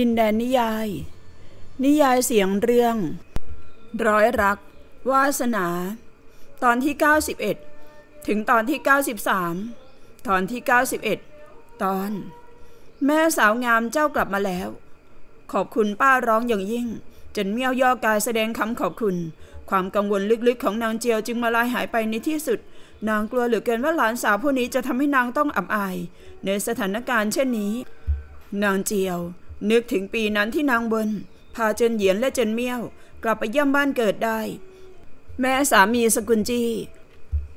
ดินแดนนิยาย นิยายเสียงเรื่อง ร้อยรัก วาสนา ตอนที่ 91 ถึงตอนที่ 93 ตอนที่ 91 ตอน แม่สาวงามเจ้ากลับมาแล้ว ขอบคุณป้าร้องอย่างยิ่ง จนเมียวย่อกายแสดงคำขอบคุณ ความกังวลลึกๆ ของนางเจียวจึงมาลายหายไปในที่สุด นางกลัวเหลือเกินว่าหลานสาวผู้นี้จะทำให้นางต้องอับอาย ในสถานการณ์เช่นนี้นางเจียวนึกถึงปีนั้นที่นางเบินพาเจนเหยียนและเจนเมี่ยว กลับไปเยี่ยมบ้านเกิดได้ แม่สามีสกุลจี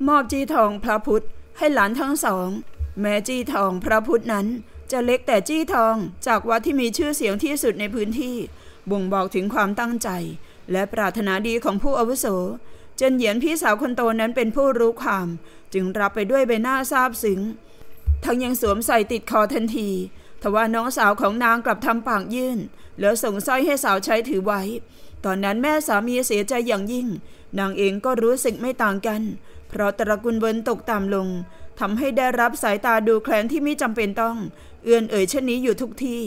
มอบจีทอง พระพุทธ ให้หลานทั้งสอง แม่จีทองพระพุทธนั้นจะเล็กแต่จีทองจากวัดที่มีชื่อเสียงที่สุดในพื้นที่ บ่งบอกถึงความตั้งใจและปรารถนาดีของผู้อาวุโสเจนเหยียนพี่สาวคนโตนั้นเป็นผู้รู้ความ จึงรับไปด้วยใบหน้าซาบซึ้งทั้งยังสวมใส่ติดคอทันทีทว่าน้องสาวของนางกลับทำปากยื่น แล้วส่งสร้อยให้สาวใช้ถือไว้ ตอนนั้นแม่สามีเสียใจอย่างยิ่งนางเองก็รู้สึกไม่ต่างกันเพราะตระกูลเวินตกต่ำลงทำให้ได้รับสายตาดูแคลนที่ไม่จำเป็นต้อง เอื่อนเอ่ยเช่นนี้อยู่ทุกที่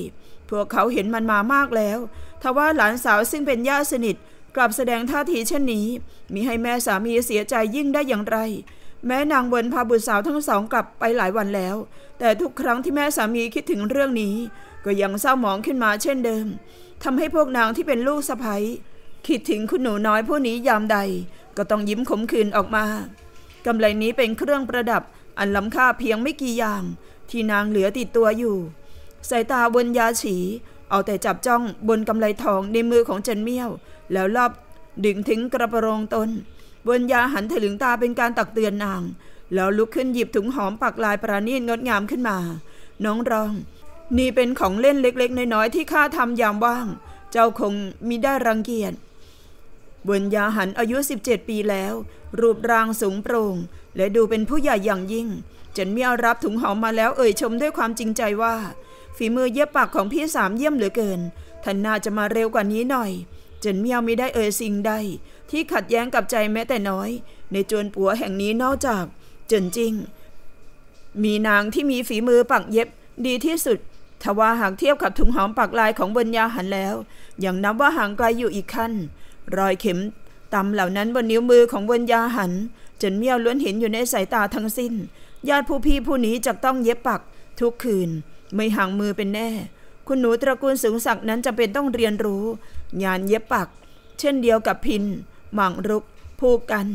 พวกเขาเห็นมันมามากแล้ว ทว่าหลานสาวซึ่งเป็นญาติสนิท กลับแสดงท่าทีเช่นนี้ มีให้แม่สามีเสียใจยิ่งได้อย่างไรแม่นางเวินพาบุตรสาวทั้งสองกลับไปหลายวันแล้ว แต่ทุกครั้งที่แม่สามีคิดถึงเรื่องนี้ ก็ยังเศร้าหมองขึ้นมาเช่นเดิมทำให้พวกนางที่เป็นลูกสะใภ้คิดถึงคุณหนูน้อยผู้นี้ยามใด ก็ต้องยิ้มขมขื่นออกมากำไรนี้เป็นเครื่องประดับอันล้ำค่าเพียงไม่กี่อย่าง ที่นางเหลือติดตัวอยู่สายตาบนยาฉี เอาแต่จับจ้องบนกำไลทองในมือของเจนเมี่ยว แล้วรอบดึงถึงกระปรงตนบนยาหันถลึงตาเป็นการตักเตือนนาง แล้วลุกขึ้นหยิบถุงหอมปักลายประณีตงดงามขึ้นมา น้องรอง นี่เป็นของเล่นเล็กๆน้อย ๆ ที่ข้าทำยามว่าง เจ้าคงมิได้รังเกียจบนยาหันอายุ 17 ปีแล้ว รูปร่างสูงโปร่งและดูเป็นผู้ใหญ่อย่างยิ่งจนเมียรับถุงหอมมาแล้วเอ่ยชมด้วยความจริงใจว่า ฝีมือเย็บปักของพี่สามเยี่ยมเหลือเกินท่านน่าจะมาเร็วกว่านี้หน่อยจนเมียวไม่ได้เอ่ยสิ่งใดที่ขัดแย้งกับใจแม้แต่น้อย ในจวนปัวแห่งนี้นอกจากเจินจิง มีนางที่มีฝีมือปักเย็บดีที่สุดทว่าหากเทียบกับถุงหอมปักลายของบนยาหันแล้ว ยังนับว่าห่างไกลอยู่อีกขั้น รอยเข็มตำเหล่านั้นบนนิ้วมือของบนยาหัน จนเมี่ยวล้วนเห็นอยู่ในสายตาทั้งสิ้น ญาติผู้พี่ผู้นี้จะต้องเย็บปัก ทุกคืน ไม่ห่างมือเป็นแน่ คุณหนูตระกูลสูงศักดิ์นั้นจำเป็นต้องเรียนรู้งานเย็บปัก เช่นเดียวกับพินหม่งรุกผูกัน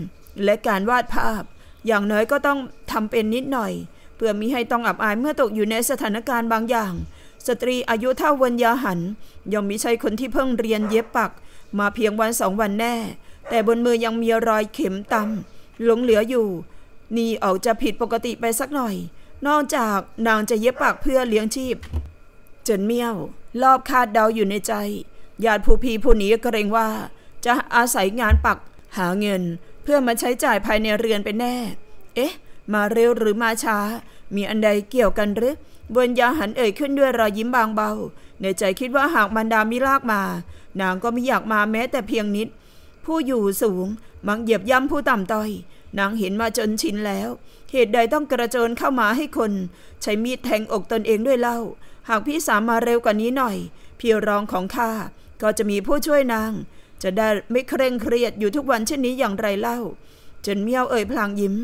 และการวาดภาพ อย่างน้อยก็ต้องทำเป็นนิดหน่อย เพื่อมีให้ต้องอับอายเมื่อตกอยู่ในสถานการณ์บางอย่าง สตรีอายุเท่าวัญญาหันย่อมมิใช่คนที่เพิ่งเรียนเย็บปัก มาเพียงวันสองวันแน่ แต่บนมือยังมีรอยเข็มตำหลงเหลืออยู่ นี่ออกจะผิดปกติไปสักหน่อย นอกจากนางจะเย็บปักเพื่อเลี้ยงชีพ จนเมี่ยวรอบคาดเดาอยู่ในใจญาติผู้พีผู้นี้เกรงว่าจะอาศัยงานปักหาเงิน เพื่อมาใช้จ่ายภายในเรือนเป็นแน่ เอ๊ะ มาเร็วหรือมาช้า มีอันใดเกี่ยวกันหรือบุญญาหันเอ่ยขึ้นด้วยรอยยิ้มบางเบา ในใจคิดว่าหากมันดามิลากมา นางก็ไม่อยากมาแม้แต่เพียงนิด ผู้อยู่สูงมักเหยียบย่ำผู้ต่ำต้อย นางเห็นมาจนชินแล้ว เหตุใดต้องกระโจนเข้ามาให้คน ใช้มีดแทงอกตนเองด้วยเล่า หากพี่สามมาเร็วกว่านี้หน่อยพี่รองของข้าก็จะมีผู้ช่วยนางจะได้ไม่เคร่งเครียดอยู่ทุกวันเช่นนี้อย่างไรเล่า เจนเมียวเอ่ยพลางยิ้ม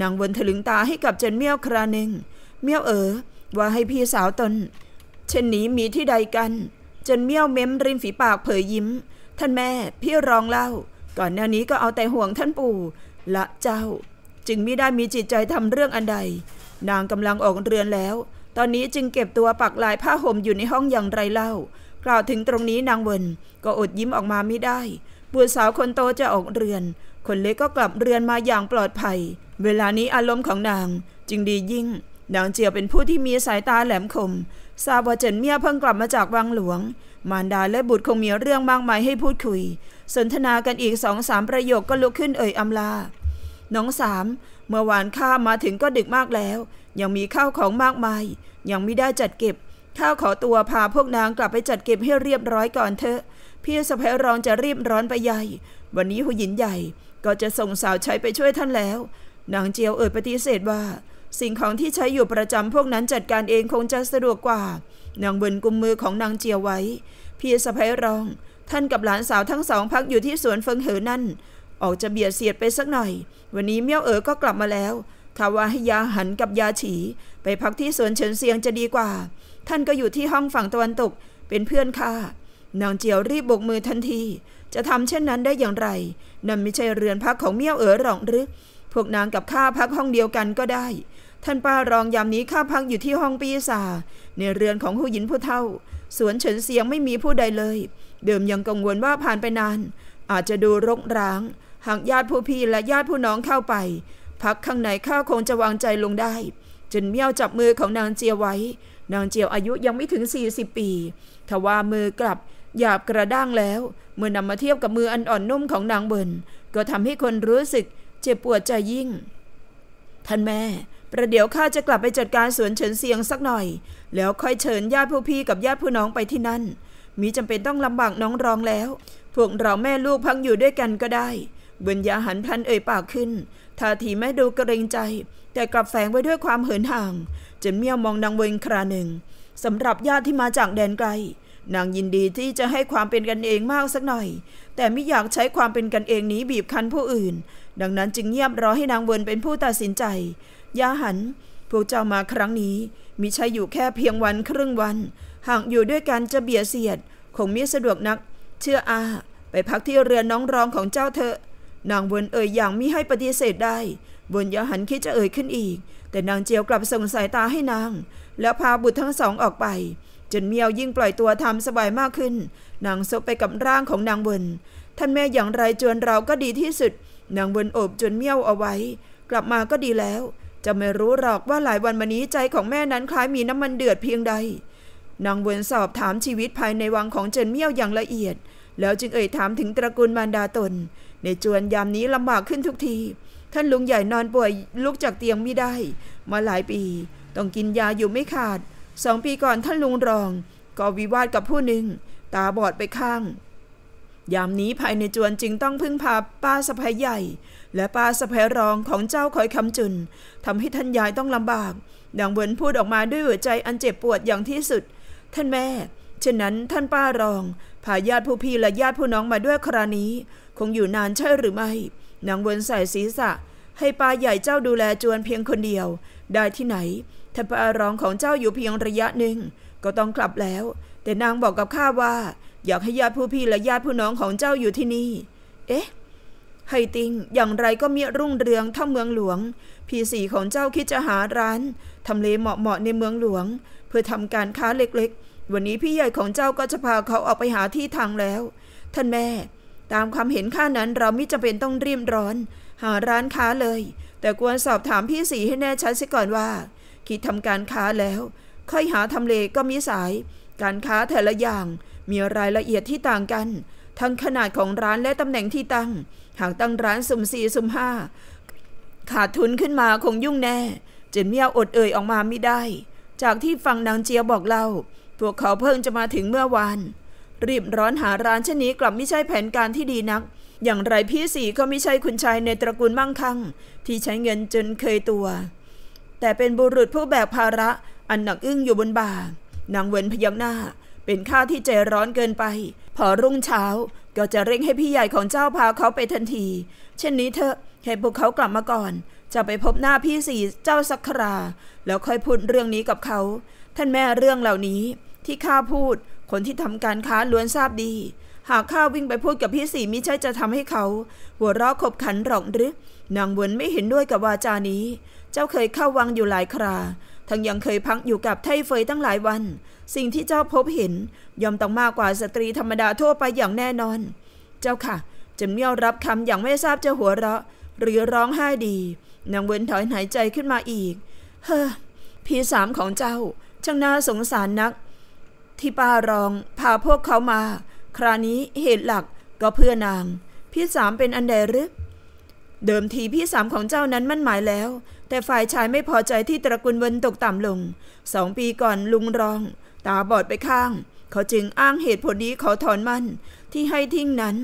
นางวนถลึงตาให้กับเจนเมียวคราหนึ่งเมียวเอ๋อว่าให้พี่สาวตนเช่นนี้มีที่ใดกันเจนเมียวเม้มริมฝีปากเผยยิ้ม ท่านแม่พี่รองเล่า ก่อนหน้านี้ก็เอาแต่ห่วงท่านปู่ละเจ้า จึงไม่ได้มีจิตใจทำเรื่องอันใด นางกำลังออกเรือนแล้ว ตอนนี้จึงเก็บตัวปักลายผ้าห่มอยู่ในห้องอย่างไรเล่ากล่าวถึงตรงนี้นางเวินก็อดยิ้มออกมาไม่ได้บุตรสาวคนโตจะออกเรือน คนเล็กก็กลับเรือนมาอย่างปลอดภัย เวลานี้อารมณ์ของนางจึงดียิ่งนางเจียวเป็นผู้ที่มีสายตาแหลมคมทราบว่าเจินเมียเพิ่งกลับมาจากวังหลวง มารดาและบุตรคงมีเรื่องมากมายให้พูดคุย สนทนากันอีกสองสามประโยคก็ลุกขึ้นเอ่ยอำลาน้องสามเมื่อวานข้ามาถึงก็ดึกมากแล้ว ยังมีข้าวของมากมาย ยังไม่ได้จัดเก็บข้าขอตัวพาพวกนางกลับไปจัดเก็บให้เรียบร้อยก่อนเถอะ พี่สะพ้ยรองจะรีบร้อนไปใหญ่ วันนี้หุยินใหญ่ก็จะส่งสาวใช้ไปช่วยท่านแล้ว นางเจียวเอ่ยปฏิเสธว่า สิ่งของที่ใช้อยู่ประจำพวกนั้นจัดการเองคงจะสะดวกกว่า นางเบินกุมมือของนางเจียวไว้ พี่สะพ้ยรองท่านกับหลานสาวทั้งสองพักอยู่ที่สวนเฟิงเหอนั่น ออกจะเบียดเสียดไปสักหน่อย วันนี้เมี่ยวเอ๋อก็กลับมาแล้วท้าว่าให้ยาหันกับยาฉี ไปพักที่สวนเฉินเซียงจะดีกว่าท่านก็อยู่ที่ห้องฝั่งตะวันตกเป็นเพื่อนข้านางเจียวรีบบกมือทันที จะทำเช่นนั้นได้อย่างไรนั่นไม่ใช่เรือนพักของเมี่ยวเอ๋อหรอกหรือพวกนางกับข้าพักห้องเดียวกันก็ได้ ท่านป้ารองยามนี้ข้าพักอยู่ที่ห้องปีศาในเรือนของหูหญินผู้เท่า สวนเฉินเสียงไม่มีผู้ใดเลย เดิมยังกังวลว่าผ่านไปนาน อาจจะดูรกร้างหากญาติผู้พี่และญาติผู้น้องเข้าไป พักข้างในข้าคงจะวางใจลงได้จนเมี่ยวจับมือของนางเจียวไว้นางเจียวอายุยังไม่ถึง 40 ปีทว่ามือกลับ หยาบกระด้างแล้ว เมื่อนำมาเทียบกับมืออันอ่อนนุ่มของนางเบิน ก็ทำให้คนรู้สึก เจ็บปวดใจยิ่ง ท่านแม่ประเดี๋ยวข้าจะกลับไปจัดการสวนเฉินเซียงสักหน่อย แล้วค่อยเชิญญาติผู้พี่กับญาติผู้น้องไปที่นั่น มีจำเป็นต้องลำบากน้องรองแล้ว พวกเราแม่ลูกพักอยู่ด้วยกันก็ได้บุญญาหันพลันเอ่ยปากขึ้นท่าทีแม่ดูเกรงใจ แต่กลับแฝงไว้ด้วยความเหินห่างจนเมี่ยวมองนางเวงคราหนึ่งสำหรับญาติที่มาจากแดนไกล นางยินดีที่จะให้ความเป็นกันเองมากสักหน่อย แต่ไม่อยากใช้ความเป็นกันเองนี้บีบคั้นผู้อื่น ดังนั้นจึงเงียบรอให้นางเวินเป็นผู้ตัดสินใจ ยาหันพวกเจ้ามาครั้งนี้มิใช่อยู่แค่เพียงวันครึ่งวันหากอยู่ด้วยกันจะเบียดเสียด คงมีสะดวกนัก เชื่ออาไปพักที่เรือนน้องรองของเจ้าเถอะ นางเวินเอ่ยอย่างมิให้ปฏิเสธได้เวินยาหันคิดจะเอ่ยขึ้นอีกแต่นางเจียวกลับส่งสายตาให้นาง แล้วพาบุตรทั้งสองออกไป จนเมียวยิ่งปล่อยตัวทำสบายมากขึ้น นางซบไปกับร่างของนางบนท่านแม่อย่างไร จวนเราก็ดีที่สุด นางบนโอบจนเมียวเอาไว้ กลับมาก็ดีแล้ว จะไม่รู้หรอกว่าหลายวันมานี้ใจของแม่นั้น คล้ายมีน้ำมันเดือดเพียงใด นางบนสอบถามชีวิตภายในวังของเจนเมียวอย่างละเอียด แล้วจึงเอ่ยถามถึงตระกูลมารดาตน ในจวนยามนี้ลำบากขึ้นทุกทีท่านลุงใหญ่นอนป่วยลุกจากเตียงไม่ได้ มาหลายปีต้องกินยาอยู่ไม่ขาดสองปีก่อนท่านลุงรอง ก็วิวาทกับผู้หนึ่ง ตาบอดไปข้าง ยามนี้ภายในจวนจึงต้องพึ่งพาป้าสะพ้ยใหญ่ และป้าสะพ้ยรองของเจ้าคอยคำจุนทำให้ท่านยายต้องลำบากดังเวินพูดออกมาด้วยหัวใจอันเจ็บปวดอย่างที่สุด ท่านแม่ฉะนั้นท่านป้ารองพาญาติผู้พี่และญาติผู้น้องมาด้วยครานี้ คงอยู่นานใช่หรือไม่นางเวินใส่ศีรษะ ให้ปลาใหญ่เจ้าดูแลจวนเพียงคนเดียว ได้ที่ไหนถ้าปลาร้องของเจ้าอยู่เพียงระยะหนึ่ง ก็ต้องกลับแล้ว แต่นางบอกกับข้าว่า อยากให้ญาติผู้พี่และญาติผู้น้องของเจ้าอยู่ที่นี่ เอ๊ะไฮติง อย่างไรก็มีรุ่งเรืองท่าเมืองหลวง พี่สี่ของเจ้าคิดจะหาร้านทำเลเหมาะๆในเมืองหลวง เพื่อทำการค้าเล็กๆ วันนี้พี่ใหญ่ของเจ้าก็จะพาเขาออกไปหาที่ทางแล้ว ท่านแม่ตามความเห็นข้านั้นเราไม่จำเป็นต้องรีบร้อน หาร้านค้าเลย แต่ควรสอบถามพี่สีให้แน่ชัดเสียก่อนว่า คิดทำการค้าแล้วค่อยหาทำเลก็มีสาย การค้าแต่ละอย่างมีรายละเอียดที่ต่างกัน ทั้งขนาดของร้านและตำแหน่งที่ตั้ง หากตั้งร้านสุ่มสี่สุ่มห้าขาดทุนขึ้นมาคงยุ่งแน่จนเมียอดเอ่ยออกมาไม่ได้ จากที่ฟังนางเจียบอกเล่าพวกเขาเพิ่งจะมาถึงเมื่อวานรีบร้อนหาร้านเช่นนี้กลับไม่ใช่แผนการที่ดีนัก อย่างไรพี่สีก็ไม่ใช่คุณชายในตระกูลมั่งคั่ง ที่ใช้เงินจนเคยตัว แต่เป็นบุรุษผู้แบกภาระอันหนักอึ้งอยู่บนบ่า นางเวนพยักหน้า เป็นข้าที่ใจร้อนเกินไป พอรุ่งเช้าก็จะเร่งให้พี่ใหญ่ของเจ้าพาเขาไปทันที เช่นนี้เถอะ ให้พวกเขากลับมาก่อน จะไปพบหน้าพี่สีเจ้าสักครา แล้วค่อยพูดเรื่องนี้กับเขา ท่านแม่เรื่องเหล่านี้ที่ข้าพูดคนที่ทำการค้าล้วนทราบดี หากข้าวิ่งไปพูดกับพี่สี่มิใช่จะทำให้เขาหัวเราะขบขันหรอกหรือนางเวนไม่เห็นด้วยกับวาจานี้ เจ้าเคยเข้าวังอยู่หลายครา ทั้งยังเคยพักอยู่กับไทเฟยตั้งหลายวัน สิ่งที่เจ้าพบเห็นย่อมต้องมากกว่าสตรีธรรมดาทั่วไปอย่างแน่นอน เจ้าค่ะจะเมี่ยวรับคำอย่างไม่ทราบจะหัวเราะหรือร้องไห้ดีนางเวนถอนหายใจขึ้นมาอีก เฮ้อพี่สามของเจ้าช่างน่าสงสารนักที่ป้ารอง พาพวกเขามา คราวนี้เหตุหลักก็เพื่อนาง พี่สามเป็นอันใดหรือเดิมทีพี่สามของเจ้านั้นมั่นหมายแล้ว แต่ฝ่ายชายไม่พอใจที่ ตระกูลเวนตกต่ำลงสองปีก่อนลุงรอง ตาบอดไปข้าง เขาจึงอ้างเหตุผลนี้ขอถอนมั่น ที่ให้ทิ้งนั้น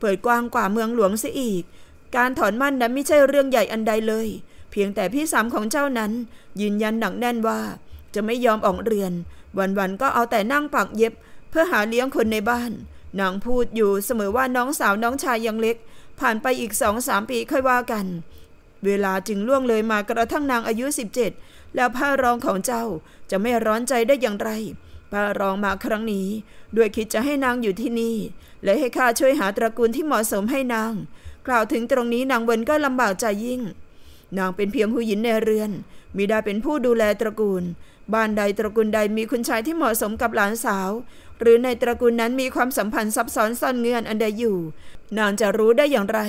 เปิดกว้างกว่าเมืองหลวงเสียอีก การถอนมั่นนั้นไม่ใช่เรื่องใหญ่อันใดเลย เพียงแต่พี่สามของเจ้านั้นยืนยันหนักแน่นว่าจะไม่ยอมออกเรือนวัน ๆ ก็เอาแต่นั่งปักเย็บเพื่อหาเลี้ยงคนในบ้านนางพูดอยู่เสมอว่าน้องสาวน้องชาย ยัง เล็ก ผ่านไปอีกสองสามปี ค่อยว่ากัน เวลาจึงล่วงเลยมากระทั่งนางอายุ 17 แล้วผ้ารองของเจ้าจะไม่ร้อนใจได้อย่างไรผ้ารองมาครั้งนี้ ด้วยคิดจะให้นางอยู่ที่นี่ และให้ข้าช่วยหาตระกูลที่เหมาะสมให้นาง กล่าวถึงตรงนี้นางเวินก็ลำบากใจยิ่งนางเป็นเพียงผู้หญิงในเรือนมิได้เป็นผู้ดูแลตระกูลบ้านใด ตระกูลใดมีคุณชายที่เหมาะสมกับหลานสาว หรือในตระกูลนั้นมีความสัมพันธ์ซับซ้อนซ่อนเงื่อนอันใดอยู่นางจะรู้ได้อย่างไร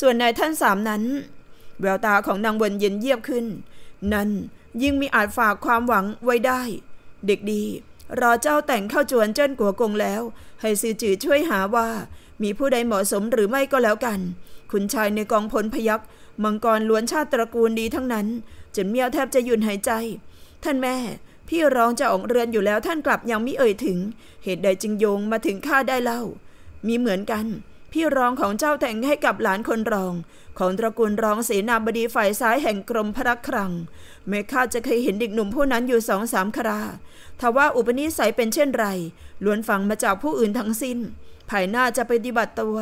ส่วนนายท่านสามนั้น แววตาของนางวนเย็นเยียบขึ้น นั่นยิ่งมีอาจฝากความหวังไว้ได้ เด็กดี รอเจ้าแต่งเข้าจวนเจิ้นกัวกงแล้ว ให้ซื่อจื่อช่วยหาว่ามีผู้ใดเหมาะสมหรือไม่ก็แล้วกัน คุณชายในกองพลพยักมังกรล้วนชาติตระกูลดีทั้งนั้นจนเมียวแทบจะหยุดหายใจท่านแม่ พี่ร้องจะออกเรือนอยู่แล้วท่านกลับยังไม่เอ่ยถึง เหตุใดจึงโยงมาถึงข้าได้เล่า มีเหมือนกัน พี่ร้องของเจ้าแต่งให้กับหลานคนรองของตระกูลรองเสนาบดีฝ่ายซ้ายแห่งกรมพระครัง แม่ข้าจะเคยเห็นเด็กหนุ่มผู้นั้นอยู่สองสามคราทว่าอุปนิสัยเป็นเช่นไรล้วนฟังมาจากผู้อื่นทั้งสิ้น ภายหน้าจะปฏิบัติตัว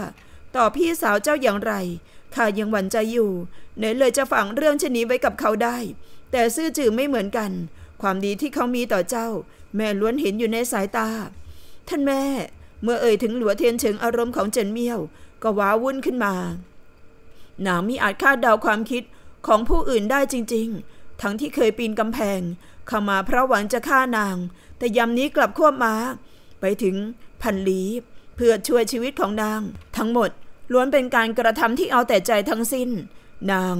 ต่อพี่สาวเจ้าอย่างไรข้ายังหวั่นใจอยู่ไหนเลยจะฝังเรื่องเช่นนี้ไว้กับเขาได้แต่ซื่อจือไม่เหมือนกัน ความดีที่เขามีต่อเจ้า แม่ล้วนเห็นอยู่ในสายตา ท่านแม่ เมื่อเอ่ยถึงหลัวเทียนเฉิงอารมณ์ของเจินเมี่ยวก็ว้าวุ่นขึ้นมาหนางมิอาจคาดเดาความคิดของผู้อื่นได้จริงๆ ทั้งที่เคยปีนกำแพง เข้ามาเพราะหวังจะฆ่านาง แต่ยามนี้กลับควบมาไปถึงพันลีเพื่อช่วยชีวิตของนาง ทั้งหมด ล้วนเป็นการกระทำที่เอาแต่ใจทั้งสิ้น นาง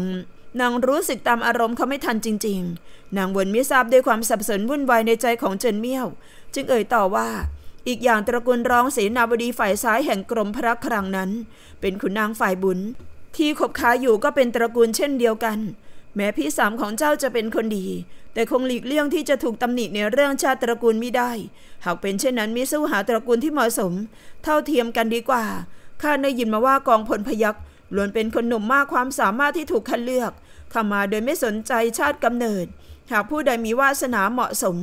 นางรู้สึกตามอารมณ์เขาไม่ทันจริง ๆ นางวนมิทราบด้วยความสับสนวุ่นวายในใจของเจินเมี่ยว จึงเอ่ยต่อว่า อีกอย่างตระกูลรองเสนาบดีฝ่ายซ้ายแห่งกรมพระครังนั้น เป็นขุนนางฝ่ายบุญ ที่คบค้าอยู่ก็เป็นตระกูลเช่นเดียวกัน แม้พี่สามของเจ้าจะเป็นคนดี แต่คงหลีกเลี่ยงที่จะถูกตำหนิในเรื่องชาติตระกูลไม่ได้ หากเป็นเช่นนั้นมิสู้หาตระกูลที่เหมาะสม เท่าเทียมกันดีกว่า ข้าได้ยินมาว่ากองพลพยักษ์ล้วนเป็นคนหนุ่มมากความสามารถที่ถูกคัดเลือกเข้ามาโดยไม่สนใจชาติกำเนิด หากผู้ใดมีวาสนาเหมาะสม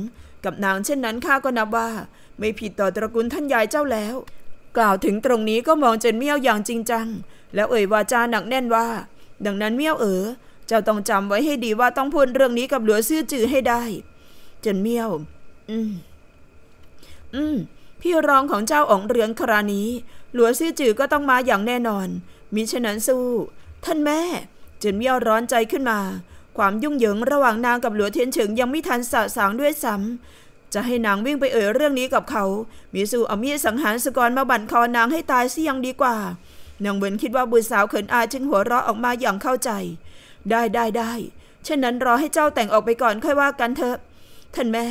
กับนางเช่นนั้นข้าก็นับว่า ไม่ผิดต่อตระกูลท่านยายเจ้าแล้ว กล่าวถึงตรงนี้ก็มองเจนเมี่ยวอย่างจริงจัง แล้วเอ่ยวาจาหนักแน่นว่า ดังนั้นเมี่ยวเอ๋อเจ้าต้องจำไว้ให้ดีว่าต้องพูดเรื่องนี้กับหลัวซื่อจือให้ได้เจนเมี่ยวอืมอืมพี่รองของเจ้าอ๋องเรืองครานี้ หลัวซื่อจือก็ต้องมาอย่างแน่นอนมิฉะนั้นสู้ท่านแม่จินเมี่ยวร้อนใจขึ้นมา ความยุ่งเหยิงระหว่างนางกับหลัวเทียนเฉิงยังไม่ทันสะสางด้วยซ้ำจะให้นางวิ่งไปเอ่ยเรื่องนี้กับเขามิสูเอามีดสังหารสกรมาบั่นคอนางให้ตายเสียงดีกว่านางเือนคิดว่าบุตรสาวเขินอายจึงหัวเราะออกมาอย่างเข้าใจ ได้ได้ได้เช่นนั้นรอให้เจ้าแต่งออกไปก่อนค่อยว่ากันเถอะ ท่านแม่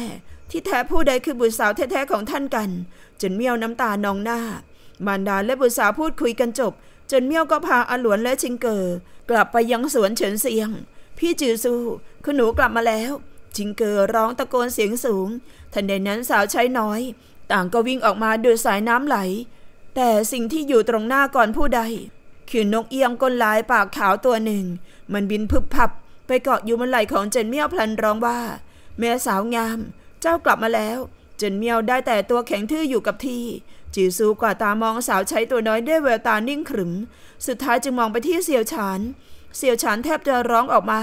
ที่แท้ผู้ใดคือบุตรสาวแท้ๆของท่านกันจนเมียวน้ำตานองหน้า มารดาและบุตรสาวพูดคุยกันจบจนเมี่ยวก็พาอาหลวนและชิงเกอกลับไปยังสวนเฉินเซียง พี่จือซูคุณหนูกลับมาแล้ว ชิงเกอร้องตะโกนเสียงสูง ทันใดนั้นสาวใช้น้อยต่างก็วิ่งออกมาดูสายน้ำไหล แต่สิ่งที่อยู่ตรงหน้าก่อนผู้ใด คือนกเอียงก้นลายปากขาวตัวหนึ่ง มันบินพึบพับไปเกาะอยู่บนไหล่ของเจนเมี่ยวพลันร้องว่าแม่สาวงาม เจ้ากลับมาแล้ว เจนเมี่ยวได้แต่ตัวแข็งทื่ออยู่กับที่จีซูกว่าตามองสาวใช้ตัวน้อยด้วยแววตานิ่งขึมสุดท้ายจึงมองไปที่เสี่ยวฉานเสี่ยวฉานแทบจะร้องออกมา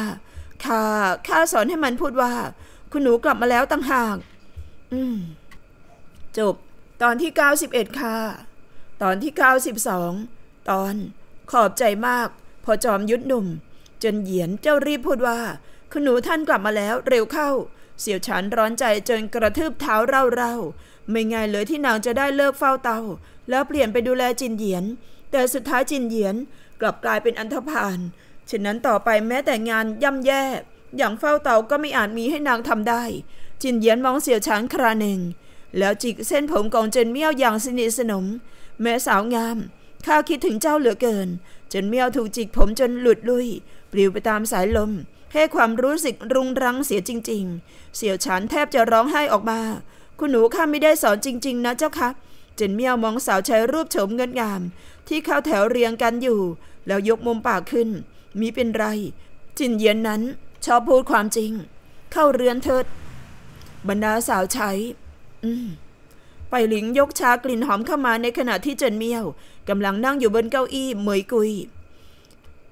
ค่ะข้าสอนให้มันพูดว่า คุณหนูกลับมาแล้วต่างหากอืม จบ ตอนที่ 91 ค่ะ ตอนที่ 92 ตอน ขอบใจมาก พอจอมยุดหนุ่ม จนเหยียน เจ้ารีบพูดว่า คุณหนูท่านกลับมาแล้วเร็วเข้า เสี่ยวฉานร้อนใจจนกระทืบเท้าเร่าาไม่ง่ายเลยที่นางจะได้เลิกเฝ้าเตาแล้วเปลี่ยนไปดูแลจินเหยียน แต่สุดท้ายจินเหยียนกลับกลายเป็นอันธพาลฉะนั้นต่อไปแม้แต่งานย่ำแย่อย่างเฝ้าเตาก็ไม่อาจมีให้นางทำได้ จินเหยียนมองเสียวฉานคราหนึ่งแล้วจิกเส้นผมของเจนเมี่ยวอย่างสนิทสนม แม้สาวงามข้าคิดถึงเจ้าเหลือเกินเจนเมี่ยวถูกจิกผมจนหลุดลุยปลิวไปตามสายลมให้ความรู้สึกรุงรังเสียจริงๆ เสียวฉานแทบจะร้องไห้ออกมาคุณหนูข้าไม่ได้สอนจริงๆนะเจ้าคะ เจนเมียวมองสาวใช้รูปโฉมเงินงามที่เข้าแถวเรียงกันอยู่ แล้วยกมุมปากขึ้น มีเป็นไร จินเย็นนั้น ชอบพูดความจริง เข้าเรือนเถิดบรรดาสาวใช้ อืมไปหลิงยกชากลิ่นหอมเข้ามาในขณะที่เจินเมียวกำลังนั่งอยู่บนเก้าอี้ เหมยกุย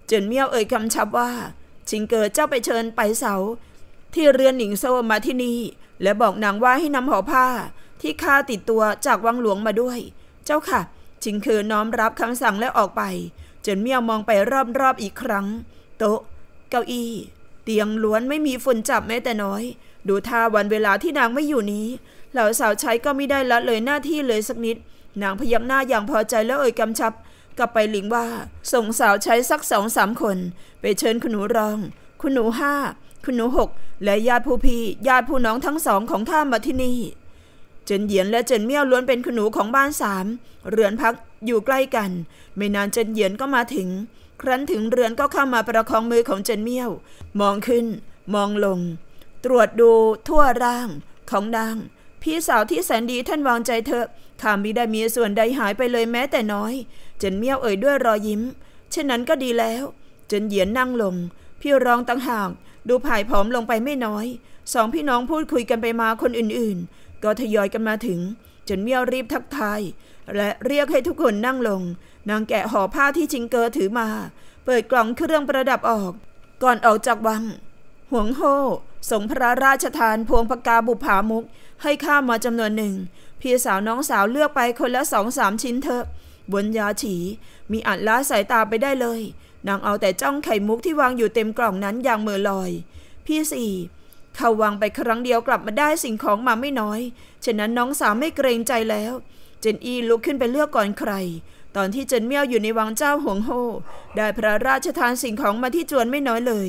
เจินเมียวเอ่ยคำชับว่าชิงเกิดเจ้าไปเชิญไปเสาที่เรือนหนิงโซมาที่นี่และบอกนางว่าให้นำห่อผ้าที่ข้าติดตัวจากวังหลวงมาด้วย เจ้าค่ะ จิงคือน้อมรับคำสั่งและออกไปจนเมียวมองไปรอบๆอีกครั้ง โต๊ะเก้าอี้เตียงล้วนไม่มีฝุ่นจับแม้แต่น้อย ดูท่าวันเวลาที่นางไม่อยู่นี้เหล่าสาวใช้ก็ไม่ได้ละเลยหน้าที่เลยสักนิดนางพยักหน้าอย่างพอใจแล้วเอ่ยกำชับกลับไปหลิงว่า ส่งสาวใช้สักสองสามคน ไปเชิญคุณหนูรอง คุณหนูห้าคุณหนูหก และญาติผู้พี่ญาติผู้น้องทั้งสองของข้ามาที่นี่เจนเหยียนและเจนเมี่ยวล้วนเป็นคุณหนูของบ้านสามเรือนพักอยู่ใกล้กัน ไม่นานเจนเหยียนก็มาถึง ครั้นถึงเรือนก็เข้ามาประคองมือของเจนเมี่ยว มองขึ้นมองลง ตรวจดูทั่วร่าง ของนางพี่สาวที่แสนดีท่านวางใจเถอะข้ามิได้มีส่วนใดหายไปเลยแม้แต่น้อย เจนเมี่ยวเอ่ยด้วยรอยยิ้ม เช่นนั้นก็ดีแล้วเจนเหยียนนั่งลงพี่ร้องต่างหากดูผายผอมลงไปไม่น้อย สองพี่น้องพูดคุยกันไปมาคนอื่นๆ ก็ทยอยกันมาถึง จนเมียวรีบทักทาย และเรียกให้ทุกคนนั่งลง นางแกะห่อผ้าที่จิงเกอถือมา เปิดกล่องเครื่องประดับออก ก่อนออกจากวังห่วงโฮส่งพระราชทานพวงพกาบุผามุก ให้ข้ามาจำนวนหนึ่งพี่สาวน้องสาวเลือกไปคนละสองสามชิ้นเถอะบนยาฉีมีอัดล้าสายตาไปได้เลยนางเอาแต่จ้องไข่มุกที่วางอยู่เต็มกล่องนั้นอย่างเมื่อลอย พี่สี่เขาวางไปครั้งเดียวกลับมาได้สิ่งของมาไม่น้อย ฉะนั้นน้องสาวไม่เกรงใจแล้ว เจนอีลุกขึ้นไปเลือกก่อนใคร ตอนที่เจนเมียวอยู่ในวังเจ้าหวงโฮได้พระราชทานสิ่งของมาที่จวนไม่น้อยเลย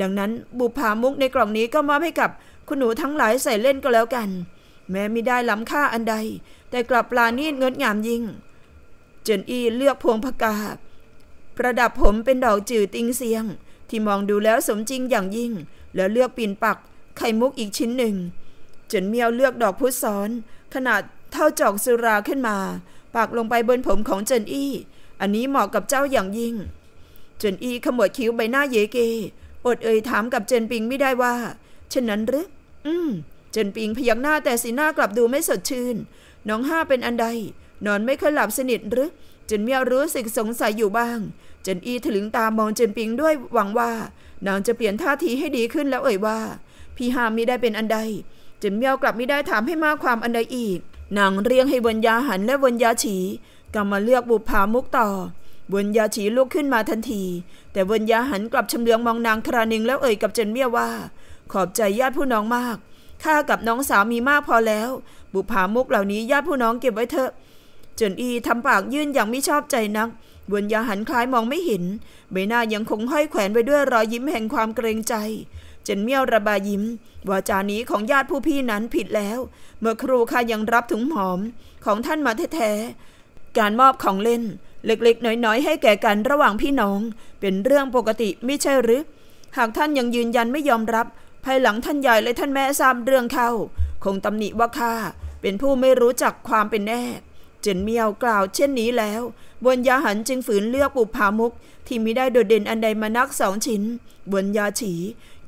ดังนั้นบุพามุกในกล่องนี้ก็มอบให้กับคุณหนูทั้งหลายใส่เล่นก็แล้วกัน แม้ไม่ได้ล้ำค่าอันใด แต่กลับปลาณีดเงินงามยิ่ง เจนอีเลือกพวงพกาบประดับผมเป็นดอกจืดติงเซียง ที่มองดูแล้วสมจริงอย่างยิ่ง แล้วเลือกปีนปักไข่มุกอีกชิ้นหนึ่งจนเมียวเลือกดอกพุทซ้อนขนาดเท่าจอกสุราขึ้นมาปักลงไปบนผมของเจนอี้อันนี้เหมาะกับเจ้าอย่างยิ่งเจนอี้ขมวดคิ้วใบหน้าเยเกอดเอ่ยถามกับเจนปิงไม่ได้ว่าเช่นนั้นหรืออืมเจนปิงพยักหน้าแต่สีหน้ากลับดูไม่สดชื่น น้องห้าเป็นอันใดนอนไม่เคยหลับสนิทหรือจนเมียรู้สึกสงสัยอยู่บ้าง จนอีถลึงตามองเจนปิงด้วยหวังว่านางจะเปลี่ยนท่าทีให้ดีขึ้นแล้วเอ่ยว่า พี่หามมิได้เป็นอันใด จนเมียกลับไม่ได้ถามให้มากความอันใดอีกนางเรียงให้วนยาหันและวนยาฉีกำมาเลือกบุพามุกต่อวนยาฉีลุกขึ้นมาทันทีแต่วนยาหันกลับชำเลืองมองนางครานิงแล้วเอ่ยกับเจนเมียวว่าขอบใจญาติผู้น้องมากข้ากับน้องสาวมีมากพอแล้ว บุพามุกเหล่านี้ญาติผู้น้องเก็บไว้เถอะจนอีทำปากยื่นอย่างไม่ชอบใจนักเวนยาหันคล้ายมองไม่เห็น ใบหน้ายังคงห้อยแขวนไปด้วยรอยยิ้มแห่งความเกรงใจเจนเมี่ยวระบายยิ้มวาจานี้ของญาติผู้พี่นั้นผิดแล้ว เมื่อครูข้ายังรับถุงหอมของท่านมาแท้ๆการมอบของเล่นเล็กๆน้อยๆ ให้แก่กันระหว่างพี่น้องเป็นเรื่องปกติไม่ใช่หรือหากท่านยังยืนยันไม่ยอมรับ ภายหลังท่านยายและท่านแม่ทราบเรื่องเข้า คงตำหนิว่าข้าเป็นผู้ไม่รู้จักความเป็นแน่เจนเมียวกล่าวเช่นนี้แล้วบนยาหันจึงฝืน เลือกบุพามุกที่มิได้โดดเด่นอันใดมานักสองชิ้นบนยาฉี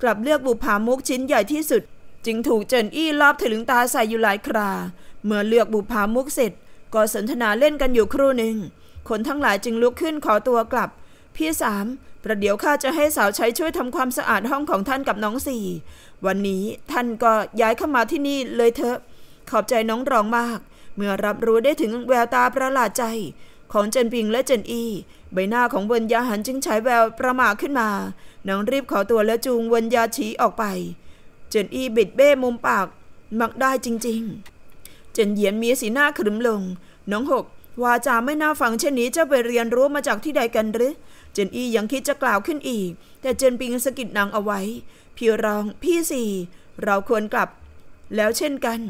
กลับเลือกบุพามุกชิ้นใหญ่ที่สุด จึงถูกเจินอี้ลอบถลึงตาใส่อยู่หลายคราเมื่อเลือกบุพามุกเสร็จก็สนทนาเล่นกันอยู่ครู่หนึ่ง คนทั้งหลายจึงลุกขึ้นขอตัวกลับ พี่สามประเดี๋ยวข้าจะให้สาวใช้ช่วยทำความสะอาดห้องของท่านกับน้องสี่วันนี้ท่านก็ย้ายเข้ามาที่นี่เลยเถอะ ขอบใจน้องรองมากเมื่อรับรู้ได้ถึงแววตาประหลาดใจ ของเจนพิงและเจนอี ใบหน้าของวนยาหันจึงฉายแววประหม่าขึ้นมานางรีบขอตัวและจูงวนยาฉีออกไป เจนอีบิดเบ้มุมปากมักได้จริง ๆ เจนเหยียนมีสีหน้าขรึมลงน้องหกวาจาไม่น่าฟังเช่นนี้จะไปเรียนรู้มาจากที่ใดกันหรือเจนอียังคิดจะกล่าวขึ้นอีก แต่เจนปิงสะกิดนางเอาไว้ พี่รองพี่สี่เราควรกลับ แล้วเช่นกัน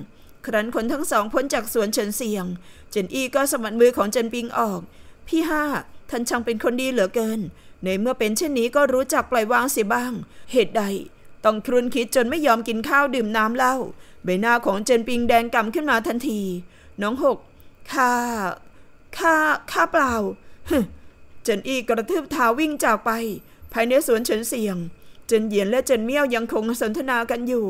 ครั้นคนทั้งสองพ้นจากสวนเฉินเซียง เจนอี้ก็สมัดมือของเจนปิงออก พี่ห้า ท่านช่างเป็นคนดีเหลือเกิน ในเมื่อเป็นเช่นนี้ก็รู้จักปล่อยวางเสียบ้าง เหตุใดต้องครุนคิดจนไม่ยอมกินข้าวดื่มน้ำเหล้าใบหน้าของเจนปิงแดงกำขึ้นมาทันที น้องหกข้า ข้าข้าเปล่าเจนอี้กระทืบเท้าวิ่งจากไป ภายในสวนเฉินเซียง เจนเหยียนและเจนเมี่ยวยังคงสนทนากันอยู่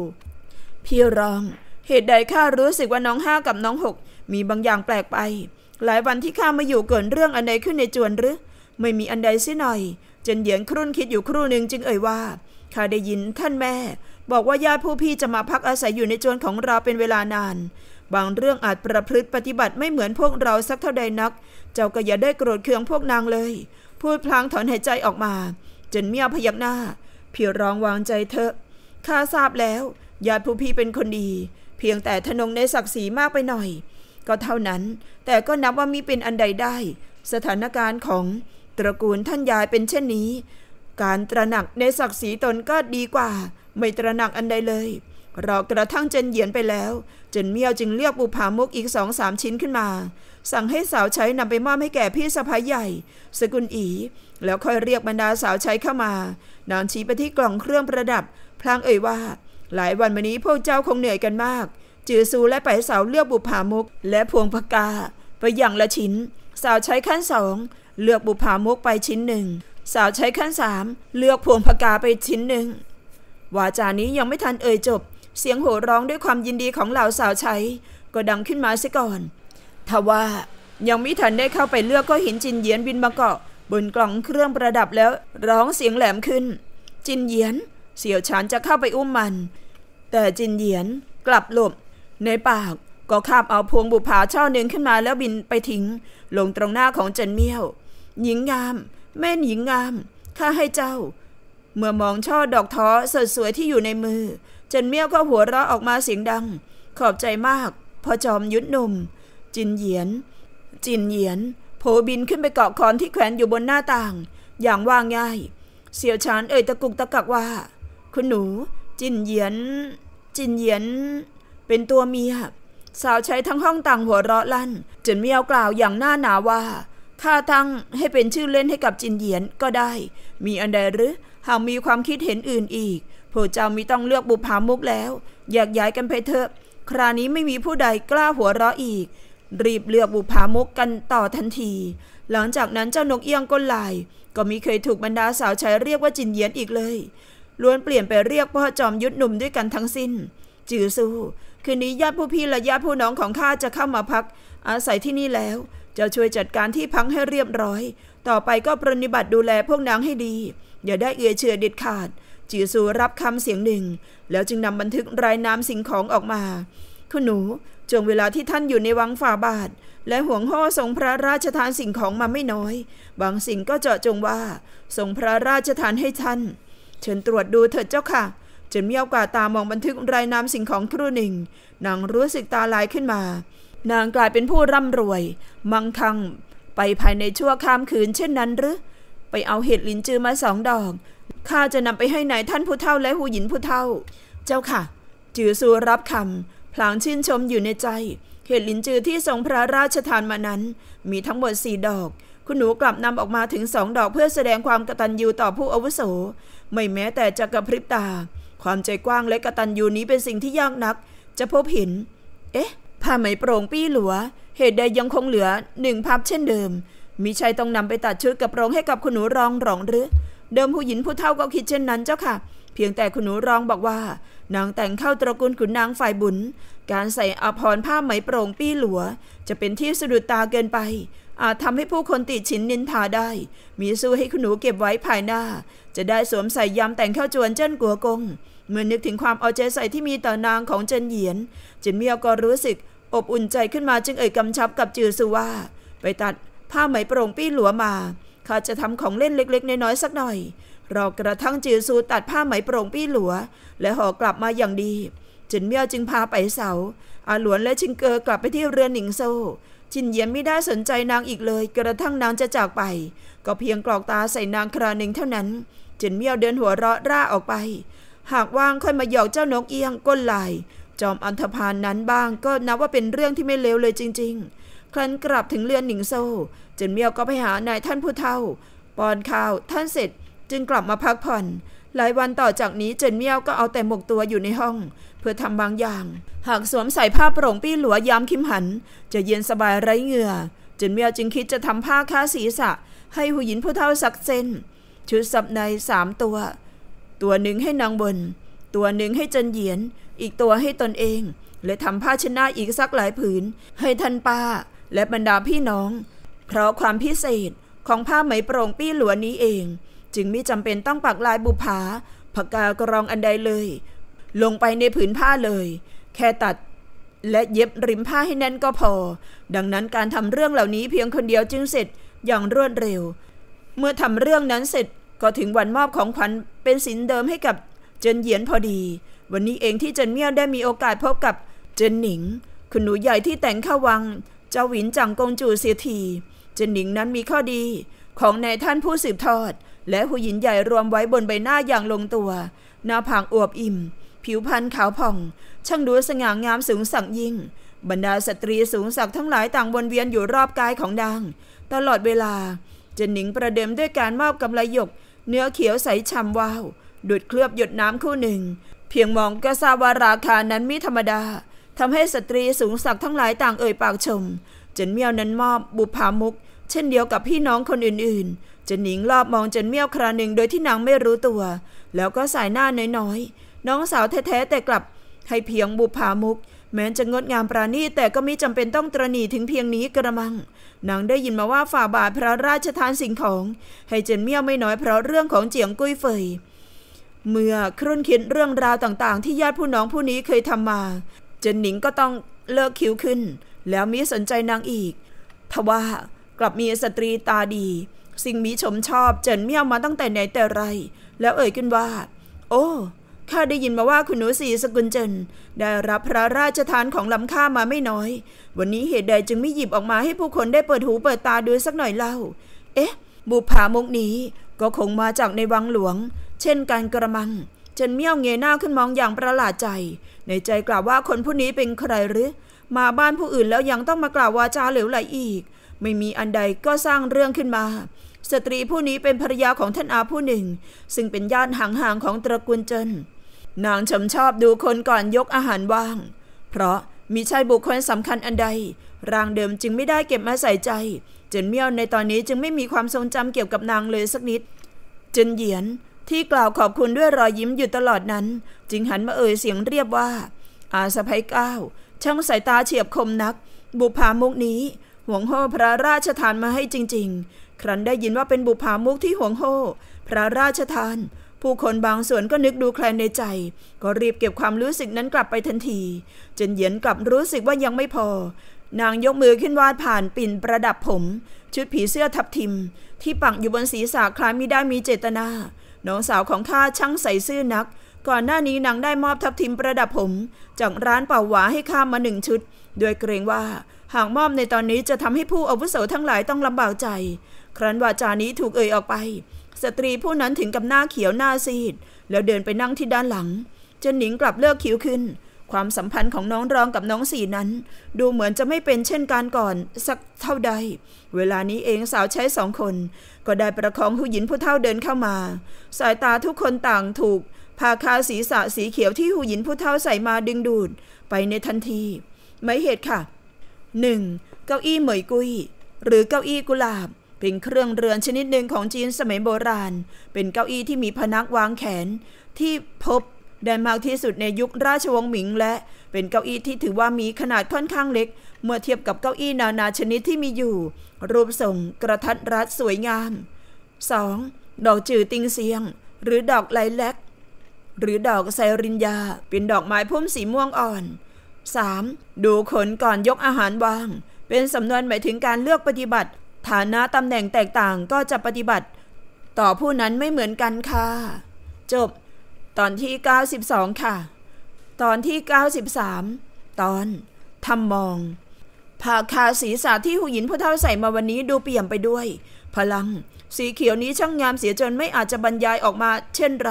พี่รองเหตุใดข้ารู้สึกว่าน้องห้ากับน้องหกมีบางอย่างแปลกไป หลายวันที่ข้ามาอยู่เกิดเรื่อง อันใดขึ้นในจวนหรือ ไม่มีอันใดสิหน่อย จนเหยียนครุ่นคิดอยู่ครู่หนึ่งจึงเอ่ยว่าข้าได้ยินท่านแม่ บอกว่าญาติผู้พี่จะมาพักอาศัยอยู่ในจวนของเราเป็นเวลานาน บางเรื่องอาจประพฤติปฏิบัติไม่เหมือนพวกเราสักเท่าใดนัก เจ้าก็อย่าได้โกรธเคืองพวกนางเลย พูดพลางถอนหายใจออกมาจนเมียพยักหน้าเพียร้องวางใจเถอะข้าทราบแล้ว ญาติผู้พี่เป็นคนดีเพียงแต่ทนงในศักดิ์ศรีมากไปหน่อย ก็เท่านั้น แต่ก็นับว่ามีเป็นอันใดได้ สถานการณ์ของตระกูลท่านยายเป็นเช่นนี้ การตระหนักในศักดิ์ศรีตนก็ดีกว่า ไม่ตระหนักอันใดเลยรอกระทั่งเจนเหยียนไปแล้วเจนเมียวจึงเลือกบุพามุกอีกสองสามชิ้นขึ้นมา สั่งให้สาวใช้นำไปมอบให้แก่พี่สะพ้ายใหญ่ สกุลอีแล้วค่อยเรียกบรรดาสาวใช้เข้ามานางชี้ไปที่กล่องเครื่องประดับ พลางเอ่ยว่าหลายวันมานี้พวกเจ้าคงเหนื่อยกันมาก จือซูและไปเสาเลือกบุผามุก และพวงพกาไปอย่างละชิ้น สาวใช้ขั้นสองเลือกบุผามุกไปชิ้นหนึ่งสาวใช้ขั้นสามเลือกพวงพกาไปชิ้นหนึ่งวาจานี้ยังไม่ทันเอ่ยจบ เสียงโห่ร้องด้วยความยินดีของเหล่าสาวใช้ ก็ดังขึ้นมาเสียก่อนทว่ายังไม่ทันได้เข้าไปเลือกก็เห็นจินเยียนบินมาเกาะ บนกล่องเครื่องประดับแล้วร้องเสียงแหลมขึ้น จินเยียน เสี่ยวฉานจะเข้าไปอุ้มมันแต่จินเหยียนกลับหลบ ในปาก ก็คาบเอาพวงบุปผาช่อหนึ่งขึ้นมาแล้วบินไปทิ้ง ลงตรงหน้าของเจนเมี่ยว หญิงงาม แม่นหญิงงาม ข้าให้เจ้า เมื่อมองช่อดอกท้อสดสวยที่อยู่ในมือเจนเมี่ยวก็หัวเราะออกมาเสียงดัง ขอบใจมาก พอจอมยุดนมจินเหยียนจินเหยียนโผบินขึ้นไปเกาะคอนที่แขวนอยู่บนหน้าต่าง อย่างว่าง่าย เสี่ยวชานเอ่ยตะกุกตะกักว่า คุณหนูจินเหยียนจินเหยียน เป็นตัวเมียสาวใช้ทั้งห้องต่างหัวเราะลั่นจนเมียวกล่าวอย่างหน้าหนาว่าข้าตั้งให้เป็นชื่อเล่นให้กับจินเหยียนก็ได้ มีอันใดหรือหากมีความคิดเห็นอื่นอีกพวกเจ้ามีต้องเลือกบุพามุกแล้ว อยากย้ายกันไปเถอะ ครานี้ไม่มีผู้ใดกล้าหัวเราะอีก รีบเลือกบุพามุกกันต่อทันที หลังจากนั้นเจ้านกเอี้ยงก้นลาย ก็มิเคยถูกบรรดาสาวใช้เรียกว่าจินเยียนอีกเลยล้วนเปลี่ยนไปเรียกพ่อจอมยุทธหนุ่มด้วยกันทั้งสิ้น จือสู้คืนนี้ญาติผู้พี่และญาติผู้น้องของข้าจะเข้ามาพัก อาศัยที่นี่แล้วจะช่วยจัดการที่พังให้เรียบร้อย ต่อไปก็ปรนิบัติดูแลพวกนางให้ดี อย่าได้เอือเชื่อเด็ดขาด จือสูรับคำเสียงหนึ่ง แล้วจึงนำบันทึกรายนามสิ่งของออกมาคุณหนูจงเวลาที่ท่านอยู่ในวังฝ่าบาท และห่วงห่อทรงพระราชทานสิ่งของมาไม่น้อย บางสิ่งก็เจาะจงว่าทรงพระราชทานให้ท่านเชิญตรวจดูเถิดเจ้าค่ะจนเมียวกาสาตามองบันทึกรายนามสิ่งของครูหนึ่งนางรู้สึกตาลายขึ้นมา นางกลายเป็นผู้ร่ำรวย มังคัง ไปภายในชั่วข้ามคืน เช่นนั้นหรือ ไปเอาเห็ดลินจือมาสองดอก ข้าจะนำไปให้ไหนท่านผู้เฒ่าและหูหญินผู้เฒ่า เจ้าค่ะ จือซูรับคำ พลางชื่นชมอยู่ในใจ เห็ดลินจือที่ทรงพระราชทานมานั้น มีทั้งหมดสี่ดอก คุณหนูกลับนำออกมาถึงสองดอกเพื่อแสดงความกตัญญูต่อผู้อาวุโสไม่แม้แต่จะกระพริบตา ความใจกว้างและกระตันยูนี้เป็นสิ่งที่ยากนัก จะพบเห็นเอ๊ะ ผ้าไหมโปร่งปี้หลัว เหตุใดยังคงเหลือหนึ่งพับเช่นเดิม มิชัยต้องนำไปตัดชุดกระโปรงให้กับคุณหนูรองหรองหรือ เดิมผู้หญิงผู้เท่าก็คิดเช่นนั้นเจ้าค่ะ เพียงแต่คุณหนูรองบอกว่า นางแต่งเข้าตระกูลขุนนางฝ่ายบุญ การใส่อภรผ้าไหมโปร่งปี้หลัว จะเป็นที่สะดุดตาเกินไปอาจทำให้ผู้คนติดฉินนินทาได้ มีสู้ให้คุณหนูเก็บไว้ภายหน้า จะได้สวมใส่ยำแต่งข้าวจวนเจิ้นกัวกง เมื่อนึกถึงความเอาใจใส่ที่มีต่อนางของเจินเหยียน จินเมียวก็รู้สึก อบอุ่นใจขึ้นมาจึงเอ่ยกำชับกับจือซูว่า ไปตัดผ้าไหมโปร่งปี้หลัวมาข้าจะทำของเล่นเล็กๆ น้อยๆสักหน่อย รอกระทั่งจือซูตัดผ้าไหมโปร่งปี้หลัว และห่อกลับมาอย่างดี จินเมียวจึงพาไปเสาอาหลวนและชิงเกอกลับไปที่เรือนหนิงโซจินเยียนไม่ได้สนใจนางอีกเลยกระทั่งนางจะจากไป ก็เพียงกรอกตาใส่นางคราหนึ่งเท่านั้นจินเมียวเดินหัวเราะร่าออกไป หากว่างค่อยมาหยอกเจ้านกเอี้ยงก้นไหลจอมอันธพาลนนั้นบ้างก็นับว่าเป็นเรื่องที่ไม่เลวเลยจริงๆครั้นกลับถึงเรือนหนิงโซจินเมียวก็ไปหานายท่านผู้เฒ่า ปอนข้าวท่านเสร็จจึงกลับมาพักผ่อน หลายวันต่อจากนี้เจินเมียวก็เอาแต่หมกตัวอยู่ในห้อง เพื่อทำบางอย่างหากสวมใส่ผ้าโปร่งปี้หลัวยามคิมหัน จะเย็นสบายไร้เหงื่อจินเมียวจึงคิดจะทำผ้าคาศีรษะ ให้หูหยินผู้เท่าสักเส้นชุดสับในสามตัว ตัวหนึ่งให้นางบน ตัวหนึ่งให้จันเหยียน อีกตัวให้ตนเอง และทำผ้าชนะอีกสักหลายผืน ให้ท่านป้าและบรรดาพี่น้อง เพราะความพิเศษของผ้าไหมโปร่งปี้หลัวนี้เอง จึงไม่จำเป็นต้องปักลายบุผาผักกากรองอันใดเลย ลงไปในผืนผ้าเลยแค่ตัดและเย็บริมผ้าให้แน่นก็พอ ดังนั้นการทำเรื่องเหล่านี้เพียงคนเดียวจึงเสร็จอย่างรวดเร็ว เมื่อทำเรื่องนั้นเสร็จก็ถึงวันมอบของขวัญเป็นสินเดิมให้กับเจนเหยียนพอดี วันนี้เองที่เจนเมี่ยวได้มีโอกาสพบกับเจนหนิง คุณหนูใหญ่ที่แต่งข้าวัง เจ้าหวินจังกงจูเสียทีเจนหนิงนั้นมีข้อดี ของนายท่านผู้สืบทอด และหูหญินใหญ่รวมไว้บนใบหน้าอย่างลงตัว หน้าผางอวบอิ่ม ผิวพรรณขาวผ่องช่างดูสง่างามสูงสั่งยิ่ง บรรดาสตรีสูงสักทั้งหลายต่างวนเวียนอยู่รอบกายของดังตลอดเวลาจะหนิงประเดิมด้วยการมอบกำไลหยก เนื้อเขียวใสช่ำวาวดูดเคลือบหยดน้ำคู่หนึ่ง เพียงมองก็ทราบว่าราคานั้นมิธรรมดาทำให้สตรีสูงสักทั้งหลายต่างเอ่ยปากชมจนเมียวนั้นมอบบุพามุก เช่นเดียวกับพี่น้องคนอื่นๆจะหนิงรอบมองจนเมียวคราหนึ่งโดยที่นางไม่รู้ตัว แล้วก็สายหน้าน้อยๆน้องสาวแท้ๆแต่กลับให้เพียงบุพามุก แม้จะงดงามปราณีแต่ก็ไม่จำเป็นต้องตรณีถึงเพียงนี้กระมังนางได้ยินมาว่าฝ่าบาทพระราชทานสิ่งของ ให้เจนเมี่ยวไม่น้อยเพราะเรื่องของเจียงกุ้ยเฟยเมื่อครุ่นคิดเรื่องราวต่างๆ ที่ญาติผู้น้องผู้นี้เคยทำมา เจนหนิงก็ต้องเลิกคิ้วขึ้นแล้วมีสนใจนางอีก ทว่ากลับมีสตรีตาดี สิ่งมีชมชอบเจนเมี่ยวมาตั้งแต่ไหนแต่ไร แล้วเอ่ยขึ้นว่า โอ้ข้าได้ยินมาว่าคุณหนูสีสกุลเจนได้รับพระราชทานของล้ำค่ามาไม่น้อย วันนี้เหตุใดจึงไม่หยิบออกมาให้ผู้คนได้เปิดหูเปิดตาดูสักหน่อยเล่า เอ๊ะ บุผามกนี้ ก็คงมาจากในวังหลวง เช่นการกระมังจนเมี่ยวเงยหน้าขึ้นมองอย่างประหลาดใจ ในใจกล่าวว่าคนผู้นี้เป็นใครหรือ มาบ้านผู้อื่นแล้วยังต้องมากล่าววาจาเหลวไหลอีก ไม่มีอันใดก็สร้างเรื่องขึ้นมา สตรีผู้นี้เป็นภรรยาของท่านอาผู้หนึ่ง ซึ่งเป็นญาติห่างๆของตระกูลเจนนางชมชอบดูคนก่อนยกอาหารว่าง เพราะมีชายบุคคลสำคัญอันใด ร่างเดิมจึงไม่ได้เก็บมาใส่ใจ เจินเมี่ยวในตอนนี้จึงไม่มีความทรงจำเกี่ยวกับนางเลยสักนิด เจินเหยียนที่กล่าวขอบคุณด้วยรอยยิ้มอยู่ตลอดนั้น จึงหันมาเอ่ยเสียงเรียบว่า อาสะพายก้าว ช่างสายตาเฉียบคมนัก บุพามุกนี้ห่วงโฮพระราชทานมาให้จริงๆ ครั้นได้ยินว่าเป็นบุพามุกที่ห่วงโฮพระราชทานผู้คนบางส่วนก็นึกดูแคลนในใจ ก็รีบเก็บความรู้สึกนั้นกลับไปทันทีจนเหยียนกลับรู้สึกว่ายังไม่พอ นางยกมือขึ้นวาดผ่านปิ่นประดับผม ชุดผีเสื้อทับทิม ที่ปักอยู่บนศีรษะคล้ายมิได้มีเจตนาน้องสาวของข้าช่างใส่ซื่อนัก ก่อนหน้านี้นางได้มอบทับทิมประดับผม จากร้านเป่าหวาให้ข้ามาหนึ่งชุดโดยเกรงว่าหากมอบในตอนนี้จะทำให้ผู้อาวุโสทั้งหลายต้องลำบากใจ ครั้นวาจานี้ถูกเอ่ยออกไปสตรีผู้นั้นถึงกับหน้าเขียวหน้าซีด แล้วเดินไปนั่งที่ด้านหลังจนหนิงกลับเลิกคิ้วขึ้น ความสัมพันธ์ของน้องรองกับน้องสี่นั้น ดูเหมือนจะไม่เป็นเช่นการก่อนสักเท่าใด เวลานี้เองสาวใช้สองคน ก็ได้ประคองผู้หญิงผู้เท่าเดินเข้ามา สายตาทุกคนต่างถูกผ้าคาสีสะสีเขียวที่หูหญินผู้เท่าใส่มาดึงดูดไปในทันที ไม่เหตุค่ะ 1. เก้าอี้เหมยกุยหรือเก้าอี้กุหลาบเป็นเครื่องเรือนชนิดหนึ่งของจีนสมัยโบราณ เป็นเก้าอี้ที่มีพนักวางแขน ที่พบได้มากที่สุดในยุคราชวงศ์หมิงและเป็นเก้าอี้ที่ถือว่ามีขนาดค่อนข้างเล็ก เมื่อเทียบกับเก้าอี้นานาชนิดที่มีอยู่ รูปทรงกระทัดรัดสวยงาม 2. ดอกจือติงเซียง หรือดอกไลแลกหรือดอกไซรินยาเป็นดอกไม้พุ่มสีม่วงอ่อน 3. ดูขนก่อนยกอาหารวาง เป็นสำนวนหมายถึงการเลือกปฏิบัติฐานะตำแหน่งแตกต่างก็จะปฏิบัติ ต่อผู้นั้นไม่เหมือนกันค่ะ จบ ตอนที่ 92 ค่ะ ตอนที่ 93 ตอนทำมองผ้าคาสีสาที่หูหยินผู้เท่าใส่มาวันนี้ดูเปี่ยมไปด้วย พลังสีเขียวนี้ช่างงามเสียจนไม่อาจจะบรรยายออกมาเช่นไร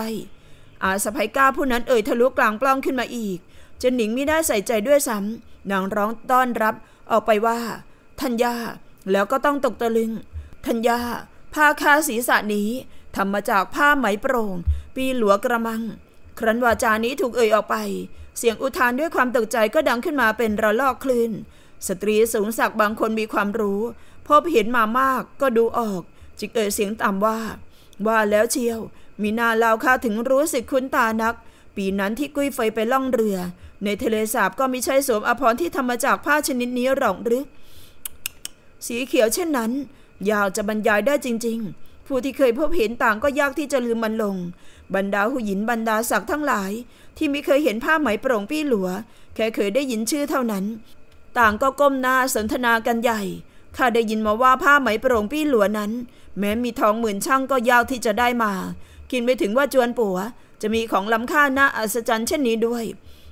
อาสภัยก้าผู้นั้นเอ่ยทะลุกลางปล้องขึ้นมาอีก จนหนิงไม่ได้ใส่ใจด้วยซ้ำนางร้องต้อนรับออกไปว่าท่านยาแล้วก็ต้องตกตะลึง ทัญญาผ้าคาศีสษะนี้ทำมาจากผ้าไหมโปร่งปีหลัวกระมัง ครั้นวาจานี้ถูกเอ่ยออกไป เสียงอุทานด้วยความตกใจก็ดังขึ้นมาเป็นระลอกคลื่นสตรีสูงสักบางคนมีความรู้ พบเห็นมามากก็ดูออก จิกเอ่ยเสียงต่ำว่า ว่าแล้วเชียว มีนาลาวคาถึงรู้สึกคุ้นตานัก ปีนั้นที่กุ้ยไฟไปล่องเรือ ในทะเลสาบก็มีใช้สวมอภรรที่ทำมาจากผ้าชนิดนี้หรอกหรือสีเขียวเช่นนั้น ยากจะบรรยายได้จริงๆ ผู้ที่เคยพบเห็นต่างก็ยากที่จะลืมมันลง บรรดาหูหยินบรรดาศักทั้งหลาย ที่ไม่เคยเห็นผ้าไหมโปร่งปี้หลัว แค่เคยได้ยินชื่อเท่านั้น ต่างก็ก้มหน้าสนทนากันใหญ่ ข้าได้ยินมาว่าผ้าไหมโปร่งปี้หลัวนั้น แม้มีทองหมื่นช่างก็ยากที่จะได้มา กินไม่ถึงว่าจวนปัว จะมีของล้ำค่าน่าอัศจรรย์เช่นนี้ด้วย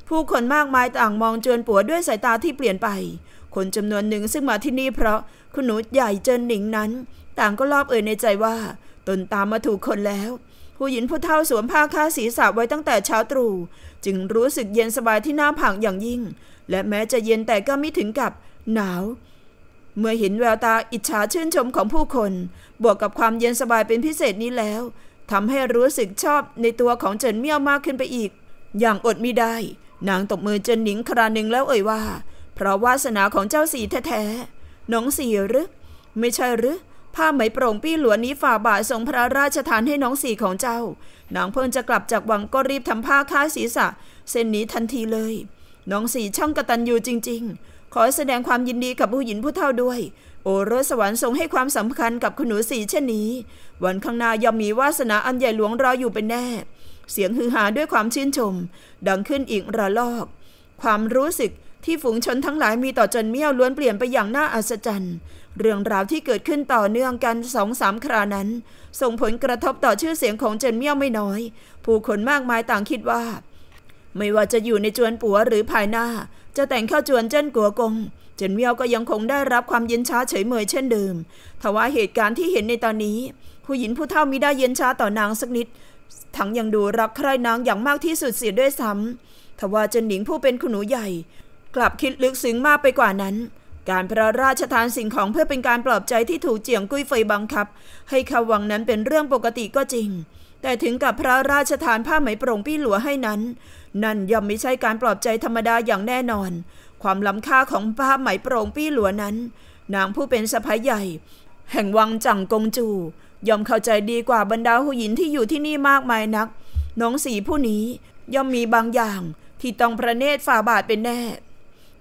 ผู้คนมากมายต่างมองจวนปัวด้วยสายตาที่เปลี่ยนไป คนจำนวนหนึ่งซึ่งมาที่นี่เพราะคุณหนูใหญ่เจินหนิงนั้น ต่างก็รอบเอ่ยในใจว่า ตนตามมาถูกคนแล้ว ผู้หญิงผู้เฒ่าสวมผ้าคาศีรษะไว้ตั้งแต่เช้าตรู่จึงรู้สึกเย็นสบายที่หน้าผากอย่างยิ่ง และแม้จะเย็นแต่ก็ไม่ถึงกับหนาว เมื่อเห็นแววตาอิจฉาชื่นชมของผู้คน บวกกับความเย็นสบายเป็นพิเศษนี้แล้วทำให้รู้สึกชอบในตัวของเจินเมี่ยวมากขึ้นไปอีก อย่างอดมิได้นางตบมือเจินหนิงคราหนึ่งแล้วเอ่ยว่า เพราะวาสนาของเจ้าสีแท้น้องสี่หรือไม่ใช่หรือผ้าไหมโปร่งปี้หลวนนี้ฝ่าบาททรงพระราชทานให้น้องสี่ของเจ้า นางเพิ่งจะกลับจากวังก็รีบทำผ้าคาศีรษะเส้นนี้ทันทีเลย น้องสี่ช่างกระตันอยู่จริงๆ ขอแสดงความยินดีกับผู้หญิงผู้เท่าด้วย โอรสสวรรค์ทรงให้ความสำคัญกับคุณหนูสีเช่นนี้ วันข้างหน้าย่อมมีวาสนาอันใหญ่หลวงรออยู่เป็นแน่เสียงฮือฮาด้วยความชื่นชม ดังขึ้นอีกระลอก ความรู้สึกที่ฝูงชนทั้งหลายมีต่อจนเมี่ยวล้วนเปลี่ยนไปอย่างน่าอัศจรรย์ เรื่องราวที่เกิดขึ้นต่อเนื่องกันสองสามครานั้น ส่งผลกระทบต่อชื่อเสียงของเจนเมี่ยวไม่น้อย ผู้คนมากมายต่างคิดว่า ไม่ว่าจะอยู่ในจวนปัวหรือภายหน้า จะแต่งเข้าจวนเจิ้นกัวกงเจนเมี่ยวก็ยังคงได้รับความเย็นช้าเฉยเมยเช่นเดิม ทว่าเหตุการณ์ที่เห็นในตอนนี้ผู้หญิงผู้เฒ่ามิได้เย็นช้าต่อนางสักนิด ทั้งยังดูรักใคร่นางอย่างมากที่สุดเสียด้วยซ้ำทว่าเจนหนิงผู้เป็นคุณหนูใหญ่กลับคิดลึกซึ้งมากไปกว่านั้น การพระราชทานสิ่งของเพื่อเป็นการปลอบใจที่ถูกเจียงกุ้ยเฟยบังคับ ให้ขาวังนั้นเป็นเรื่องปกติก็จริง แต่ถึงกับพระราชทานผ้าไหมโปร่งปี้หลัวให้นั้น นั่นย่อมไม่ใช่การปลอบใจธรรมดาอย่างแน่นอน ความล้ำค่าของผ้าไหมโปร่งปี้หลัวนั้นนางผู้เป็นสะพ้ายใหญ่ แห่งวังจังกงจูย่อมเข้าใจดีกว่าบรรดาหูหญินที่อยู่ที่นี่มากมายนัก น้องสีผู้นี้ย่อมมีบางอย่างที่ต้องพระเนตรฝ่าบาทเป็นแน่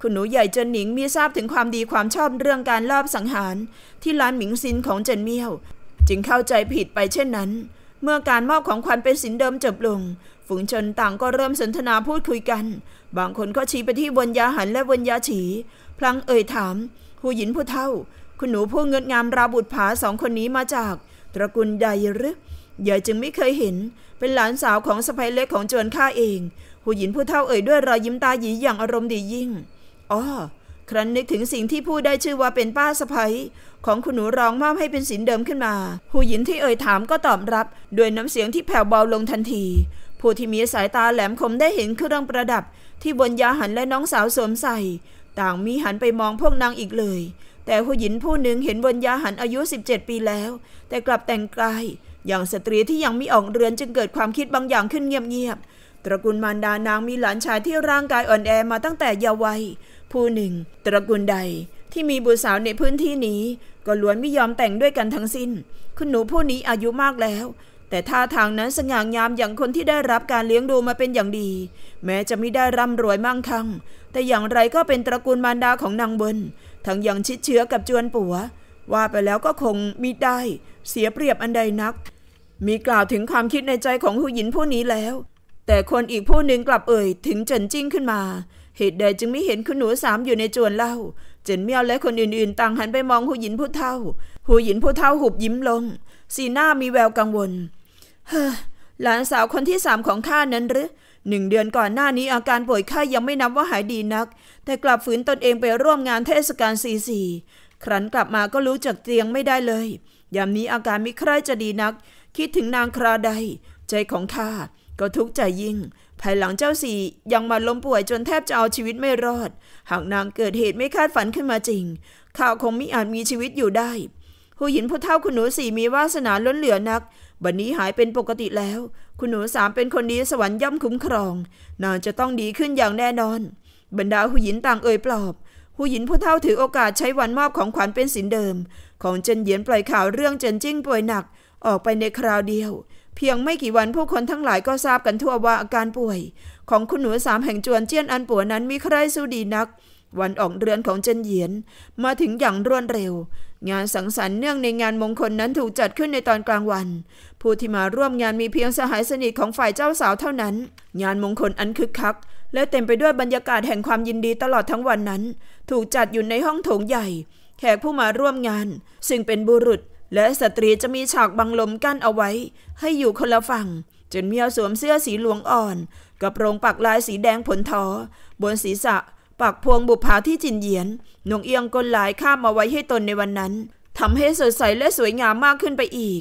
คุณหนูใหญ่เจินหนิงมีทราบถึงความดีความชอบเรื่องการลอบสังหารที่ร้านหมิงซินของเจินเมี่ยวจึงเข้าใจผิดไปเช่นนั้น เมื่อการมอบของขวัญเป็นสินเดิมจบลง ฝูงชนต่างก็เริ่มสนทนาพูดคุยกัน บางคนก็ชี้ไปที่วนยาหันและวนยาฉี พลังเอ่ยถามผู้หญินผู้เท่า คุณหนูผู้เงินงามราบุตรผาสองคนนี้มาจากตระกูลใดหรือยหย่จึงไม่เคยเห็นเป็นหลานสาวของสะพ้ยเล็กของเจินข้าเองผู้หญินผู้เท่าเอ่ยด้วยรอยยิ้มตาหยีอย่างอารมณ์ดียิ่งอ๋อครั้นนึกถึงสิ่งที่ผู้ได้ชื่อว่าเป็นป้าสะพ้ยของคุณหนูร้องมอบให้เป็นสินเดิมขึ้นมา ผู้หญิงที่เอ่ยถามก็ตอบรับด้วยน้ำเสียงที่แผ่วเบาลงทันที ผู้ที่มีสายตาแหลมคมได้เห็นเครื่องประดับที่บนยาหันและน้องสาวสวมใส่ ต่างมีหันไปมองพวกนางอีกเลย แต่ผู้หญิงผู้หนึ่งเห็นบนยาหันอายุ 17 ปีแล้วแต่กลับแต่งกายอย่างสตรีที่ยังไม่ออกเรือนจึงเกิดความคิดบางอย่างขึ้นเงียบๆ ตระกูลมารดานางมีหลานชายที่ร่างกายอ่อนแอมาตั้งแต่เยาว์วัยผู้หนึ่งตระกูลใดที่มีบุตรสาวในพื้นที่นี้ก็ล้วนไม่ยอมแต่งด้วยกันทั้งสิน้นคุณหนูผู้นี้อายุมากแล้ว แต่ท่าทางนั้นสง่างามอย่างคนที่ได้รับการเลี้ยงดูมาเป็นอย่างดี แม้จะไม่ได้ร่ำรวยมั่งคั่งแต่อย่างไรก็เป็นตระกูลมารดาของนางเบินทั้งยังชิดเชื้อกับจวนปัวว่าไปแล้วก็คงมิได้เสียเปรียบอันใดนัก มีกล่าวถึงความคิดในใจของหูหยินผู้นี้แล้ว แต่คนอีกผู้หนึ่งกลับเอ่ยถึงเจินจิ้งขึ้นมาเหตุใดจึงไม่เห็นคุณหนูสามอยู่ในจวนเล่าเจนเมียวและคนอื่นๆ ต่างหันไปมองหูหยินผู้เท่าหูหยินผู้เท่าหุบยิ้มลง สีหน้ามีแววกังวลเฮ้อหลานสาวคนที่สามของข้านั้นหรือหนึ่งเดือนก่อนหน้านี้อาการป่วยข้ายังไม่นับว่าหายดีนัก แต่กลับฝืนตนเองไปร่วมงานเทศกาลสีสีครั้นกลับมาก็รู้จากเตียงไม่ได้เลยยามนี้อาการมิใคร่จะดีนัก คิดถึงนางคราใด ใจของข้าก็ทุกข์ใจยิ่งภายหลังเจ้าสี่ยังมาล้มป่วยจนแทบจะเอาชีวิตไม่รอด หากนางเกิดเหตุไม่คาดฝันขึ้นมาจริงข้าคงไม่อาจมีชีวิตอยู่ได้ผู้หญิงผู้เฒ่าคุณหนูสี่มีวาสนาล้นเหลือนัก บัดนนี้หายเป็นปกติแล้ว คุณหนูสามเป็นคนดีสวรรค์ย่อมคุ้มครอง นางจะต้องดีขึ้นอย่างแน่นอน บรรดาผู้หญิงต่างเอ่ยปลอบผู้หญิงผู้เฒ่าถือโอกาสใช้วันมอบของขวัญเป็นสินเดิม ของเจนเหยียนปล่อยข่าวเรื่องเจนจิ้งป่วยหนักออกไปในคราวเดียวพียงไม่กี่วันผู้คนทั้งหลายก็ทราบกันทั่วว่าอาการป่วยของคุณหนูสามแห่งจวนเจี้ยนอันป่วนั้นมีใครสู้ดีนัก วันออกเรือนของเจนเหยียนมาถึงอย่างรวดเร็ว งานสังสรรค์เนื่องในงานมงคลนั้นถูกจัดขึ้นในตอนกลางวัน ผู้ที่มาร่วมงานมีเพียงสหายสนิทของฝ่ายเจ้าสาวเท่านั้น งานมงคลอันคึกคักและเต็มไปด้วยบรรยากาศแห่งความยินดีตลอดทั้งวันนั้นถูกจัดอยู่ในห้องโถงใหญ่แขกผู้มาร่วมงานซึ่งเป็นบุรุษและสตรีจะมีฉากบังลมกั้นเอาไว้ให้อยู่คนละฝั่งจนเมียวสวมเสื้อสีหลวงอ่อน กับโรงปักลายสีแดงผลทอ บนศีรษะปักพวงบุพาที่จินเยียนนงเอียงกลลายข้ามมาไว้ให้ตนในวันนั้น ทำให้สดใสและสวยงามมากขึ้นไปอีก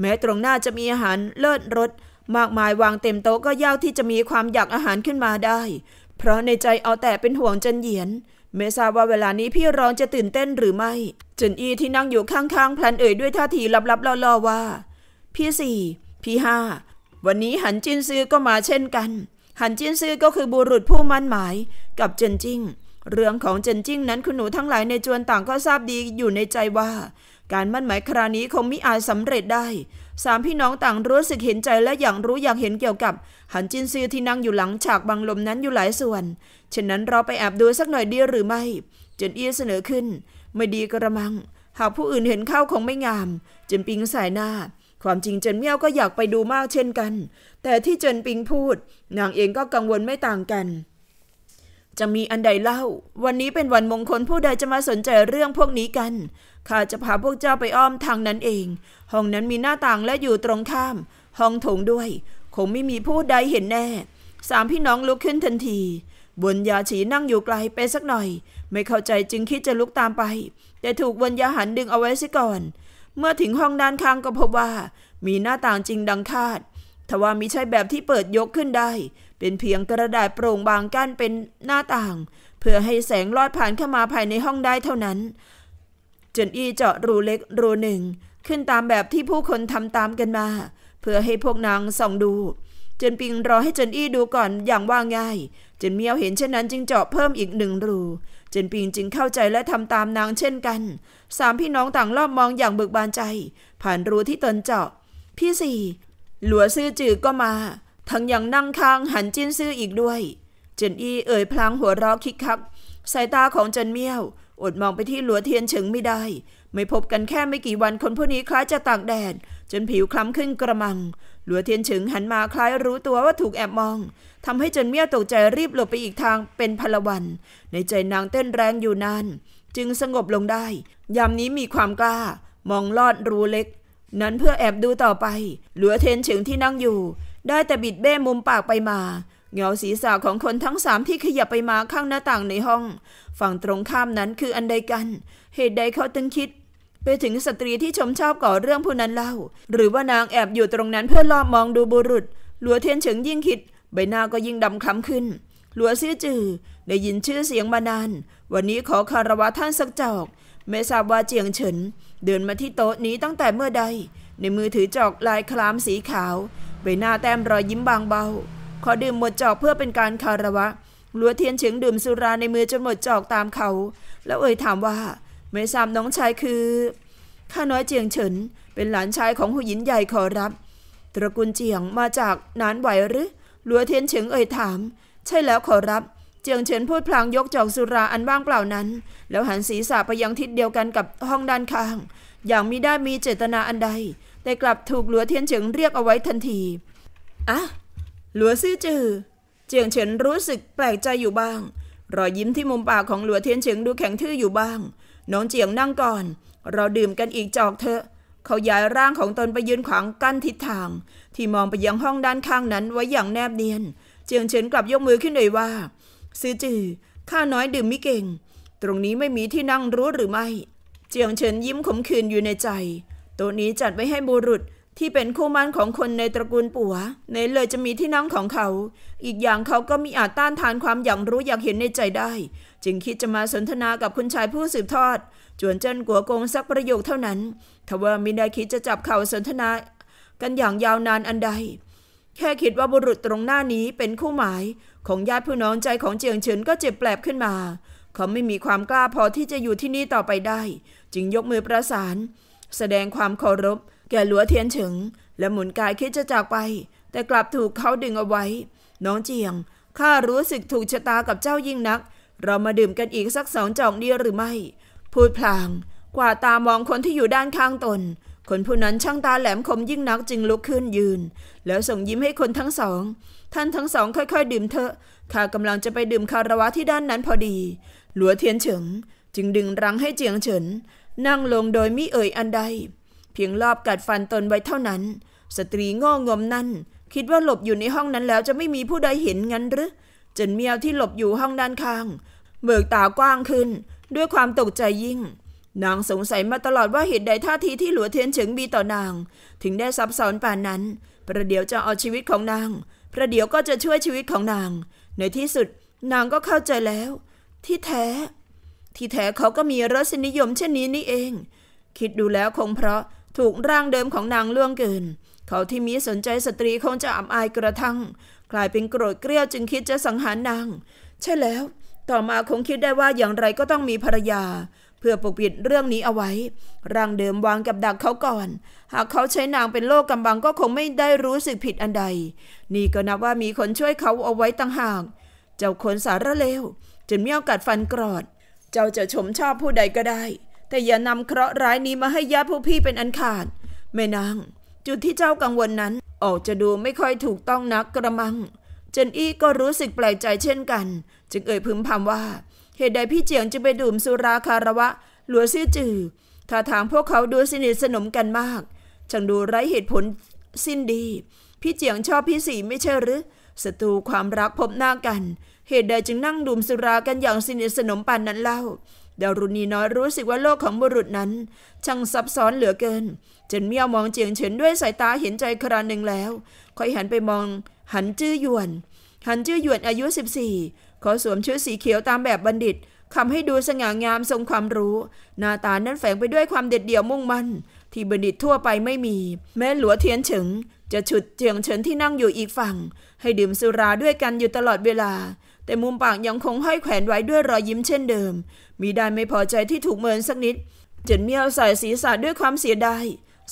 แม้ตรงหน้าจะมีอาหารเลิศรสมากมายวางเต็มโต๊ะก็ยากที่จะมีความอยากอาหารขึ้นมาได้เพราะในใจเอาแต่เป็นห่วงจันเยียนไม่ทราบว่าเวลานี้พี่ร้องจะตื่นเต้นหรือไม่ เจินอีที่นั่งอยู่ข้างๆพลันเอ่ยด้วยท่าทีลับๆล่อๆว่า พี่สี่พี่ห้าวันนี้หันจินซือก็มาเช่นกัน หันจินซือก็คือบุรุษผู้มั่นหมาย กับเจินจิ้งเรื่องของเจินจิ้งนั้นคุณหนูทั้งหลายในจวนต่างก็ทราบดีอยู่ในใจว่า การมั่นหมายคราวนี้คงมิอาจสำเร็จได้สามพี่น้องต่างรู้สึกเห็นใจและอย่างรู้อยากเห็นเกี่ยวกับ หันจินซือที่นั่งอยู่หลังฉากบังลมนั้นอยู่หลายส่วนฉะนั้นเราไปแอบดูสักหน่อยดีหรือไม่ เจนเอี้ยเสนอขึ้น ไม่ดีกระมัง หากผู้อื่นเห็นเข้าคงไม่งาม เจนปิงสายหน้า ความจริงเจนเมี่ยวก็อยากไปดูมากเช่นกัน แต่ที่เจนปิงพูด นางเองก็กังวลไม่ต่างกัน จะมีอันใดเล่า วันนี้เป็นวันมงคลผู้ใดจะมาสนใจเรื่องพวกนี้กัน ข้าจะพาพวกเจ้าไปอ้อมทางนั้นเอง ห้องนั้นมีหน้าต่างและอยู่ตรงข้าม ห้องโถงด้วย คงไม่มีผู้ใดเห็นแน่ สามพี่น้องลุกขึ้นทันทีวนยาฉีนั่งอยู่ไกลไปสักหน่อยไม่เข้าใจจึงคิดจะลุกตามไป แต่ถูกวนยาหันดึงเอาไว้ซะก่อน เมื่อถึงห้องด้านข้างก็พบว่า มีหน้าต่างจริงดังคาดทว่ามีใช่แบบที่เปิดยกขึ้นได้ เป็นเพียงกระดาษโปร่งบางกั้นเป็นหน้าต่าง เพื่อให้แสงลอดผ่านเข้ามาภายในห้องได้เท่านั้น จนอีเจาะรูเล็กรูหนึ่ง ขึ้นตามแบบที่ผู้คนทำตามกันมา เพื่อให้พวกนางส่องดูเจนปิงรอให้เจนอี้ดูก่อนอย่างว่าง่าย เจนเมียวเห็นเช่นนั้นจึงเจาะเพิ่มอีกหนึ่งรู เจนปิงจึงเข้าใจและทำตามนางเช่นกัน สามพี่น้องต่างรอบมองอย่างเบิกบานใจ ผ่านรูที่ตนเจาะ พี่สี่หลัวซื่อจือก็มา ทั้งยังนั่งค้างหันจิ้นซื่ออีกด้วย เจนอี้เอ่ยพลางหัวเราะคิกคักสายตาของเจนเมียวอดมองไปที่หลัวเทียนเฉิงไม่ได้ไม่พบกันแค่ไม่กี่วันคนพวกนี้คล้ายจะต่างแดด จนผิวคล้ำขึ้นกระมังหลัวเทียนเฉิงหันมาคล้ายรู้ตัวว่าถูกแอบมอง ทำให้เจินเมี่ยตกใจรีบหลบไปอีกทางเป็นพลวัน ในใจนางเต้นแรงอยู่นาน จึงสงบลงได้ยามนี้มีความกล้า มองลอดรูเล็ก นั้นเพื่อแอบดูต่อไปหลัวเทียนเฉิงที่นั่งอยู่ ได้แต่บิดเบ้มุมปากไปมาเงาศีรษะของคนทั้งสามที่ขยับไปมาข้างหน้าต่างในห้อง ฝั่งตรงข้ามนั้นคืออันใดกัน เหตุใดเขาตึงคิดไปถึงสตรีที่ชมชอบก่อเรื่องผู้นั้นเล่า หรือว่านางแอบอยู่ตรงนั้นเพื่อลอบมองดูบุรุษ หลัวเทียนเฉิงยิ่งคิดใบหน้าก็ยิ่งดำคล้ำขึ้น หลัวซื่อจือได้ยินชื่อเสียงมานาน วันนี้ขอคารวะท่านสักจอก ไม่ทราบว่าเจียงเฉินเดินมาที่โต๊ะนี้ตั้งแต่เมื่อใด ในมือถือจอกลายคลามสีขาวใบหน้าแต้มรอยยิ้มบางเบา ขอดื่มหมดจอกเพื่อเป็นการคารวะ หลัวเทียนเฉิงดื่มสุราในมือจนหมดจอกตามเขา แล้วเอ่ยถามว่าไม่ทราบน้องชายคือข้าน้อยเจียงเฉินเป็นหลานชายของหูหยินใหญ่ขอรับ ตระกูลเจียงมาจากนานไหวหรือลัวเทียนเฉิงเอ่ยถาม ใช่แล้วขอรับ เจียงเฉินพูดพลางยก จอกสุราอันว่างเปล่านั้น แล้วหันศีรษะไปยังทิศเดียวกันกับห้องด้านข้าง อย่างมิได้มีเจตนาอันใดแต่กลับถูกหลัวเทียนเฉิงเรียกเอาไว้ทันทีอ่ะหลัวซื่อจือเจียงเฉินรู้สึกแปลกใจอยู่บ้าง รอยยิ้มที่มุมปากของหลัวเทียนเฉิงดูแข็งทื่ออยู่บ้างน้องเจียงนั่งก่อน เราดื่มกันอีกจอกเถอะ เขาย้ายร่างของตนไปยืนขวางกั้นทิศทาง ที่มองไปยังห้องด้านข้างนั้นไว้อย่างแนบเนียน เจียงเฉินกลับยกมือขึ้นเลยว่า ซื้อจือข้าน้อยดื่มไม่เก่ง ตรงนี้ไม่มีที่นั่งรู้หรือไม่ เจียงเฉินยิ้มขมขื่นอยู่ในใจโต๊ะนี้จัดไว้ให้บุรุษที่เป็นคู่มั่นของคนในตระกูลปัวในเลยจะมีที่นั่งของเขา อีกอย่างเขาก็มีอาจต้านทานความอยากรู้อยากเห็นในใจได้จึงคิดจะมาสนทนากับคุณชายผู้สืบทอด จวนเจิ้นกัวกงสักประโยคเท่านั้น ทว่ามิได้คิดจะจับเข่าสนทนา กันอย่างยาวนานอันใด แค่คิดว่าบุรุษตรงหน้านี้เป็นคู่หมาย ของญาติผู้น้องใจของเจียงเฉินก็เจ็บแปลบขึ้นมา เขาไม่มีความกล้าพอที่จะอยู่ที่นี่ต่อไปได้ จึงยกมือประสาน แสดงความเคารพ แก่หลัวเทียนเฉิงและหมุนกายคิดจะจากไป แต่กลับถูกเขาดึงเอาไว้ น้องเจียงข้ารู้สึกถูกชะตากับเจ้ายิ่งนักเรามาดื่มกันอีกสักสองจองดีหรือไม่ พูดพลาง กว่าตามองคนที่อยู่ด้านข้างตน คนผู้นั้นช่างตาแหลมคมยิ่งนักจึงลุกขึ้นยืน แล้วส่งยิ้มให้คนทั้งสอง ท่านทั้งสองค่อยๆดื่มเถอะข้ากำลังจะไปดื่มคาราวะที่ด้านนั้นพอดี หลัวเทียนเฉิงจึงดึงรั้งให้เจียงเฉินนั่งลงโดยมิเอ่ยอันใด เพียงรอบกัดฟันตนไว้เท่านั้น สตรีง้องมนั่นคิดว่าหลบอยู่ในห้องนั้นแล้วจะไม่มีผู้ใดเห็นงั้นหรือจนเมียวที่หลบอยู่ห้องด้านข้างเบิกตากว้างขึ้น ด้วยความตกใจยิ่ง นางสงสัยมาตลอดว่าเหตุใดท่าทีที่หลัวเทียนเฉิงมีต่อนาง ถึงได้ซับซ้อนป่านนั้น ประเดี๋ยวจะเอาชีวิตของนาง ประเดี๋ยวก็จะช่วยชีวิตของนาง ในที่สุด นางก็เข้าใจแล้ว ที่แท้ ที่แท้เขาก็มีรสนิยมเช่นนี้นี่เอง คิดดูแล้วคงเพราะถูกร่างเดิมของนางล่วงเกิน เขาที่มีสนใจสตรีคงจะอับอายกระทั่ง กลายเป็นโกรธเกรี้ยวจึงคิดจะสังหารนาง ใช่แล้วต่อมาคงคิดได้ว่าอย่างไรก็ต้องมีภรรยา เพื่อปกปิดเรื่องนี้เอาไว้ร่างเดิมวางกับดักเขาก่อน หากเขาใช้นางเป็นโลกกำบังก็คงไม่ได้รู้สึกผิดอันใด นี่ก็นับว่ามีคนช่วยเขาเอาไว้ต่างหาก เจ้าคนสารเลวจนเมี่ยวกัดฟันกรอด เจ้าจะชมชอบผู้ใดก็ได้ แต่อย่านำเคราะห์ร้ายนี้มาให้ญาติผู้พี่เป็นอันขาดแม่นางจุดที่เจ้ากังวลนนั้น ออกจะดูไม่ค่อยถูกต้องนักกระมังเจนอี้ก็รู้สึกแปลกใจเช่นกันจึงเอ่ยพึมพำว่า เหตุใดพี่เจียงจึงไปดื่มสุราคาระวะ หลัวซื่อจือท่าทางพวกเขาดูสนิทสนมกันมากจังดูไร้เหตุผลสิ้นดี พี่เจียงชอบพี่สีไม่ใช่หรือศัตรูความรักพบหน้ากัน เหตุใดจึงนั่งดื่มสุรากันอย่างสนิทสนมปานนั้นเล่า ดารุณีน้อยรู้สึกว่าโลกของบุรุษนั้น ช่างซับซ้อนเหลือเกิน จนเมียวมองเจียงเฉินด้วยสายตาเห็นใจคราหนึ่งแล้ว ค่อยหันไปมองหันจื้อหยวนหันจื้อหยวนอายุ 14 ขอสวมชุดสีเขียวตามแบบบัณฑิตทำให้ดูสง่างามทรงความรู้ หน้าตานั้นแฝงไปด้วยความเด็ดเดี่ยวมุ่งมั่นที่บัณฑิตทั่วไปไม่มี แม้หลัวเทียนเฉิงจะฉุดเจียงเฉินที่นั่งอยู่อีกฝั่งให้ดื่มสุราด้วยกันอยู่ตลอดเวลา แต่มุมปากยังคงห้อยแขวนไว้ด้วยรอยยิ้มเช่นเดิม มีได้ไม่พอใจที่ถูกเมินสักนิด เจินเมียวใส่ศีรษะด้วยความเสียดาย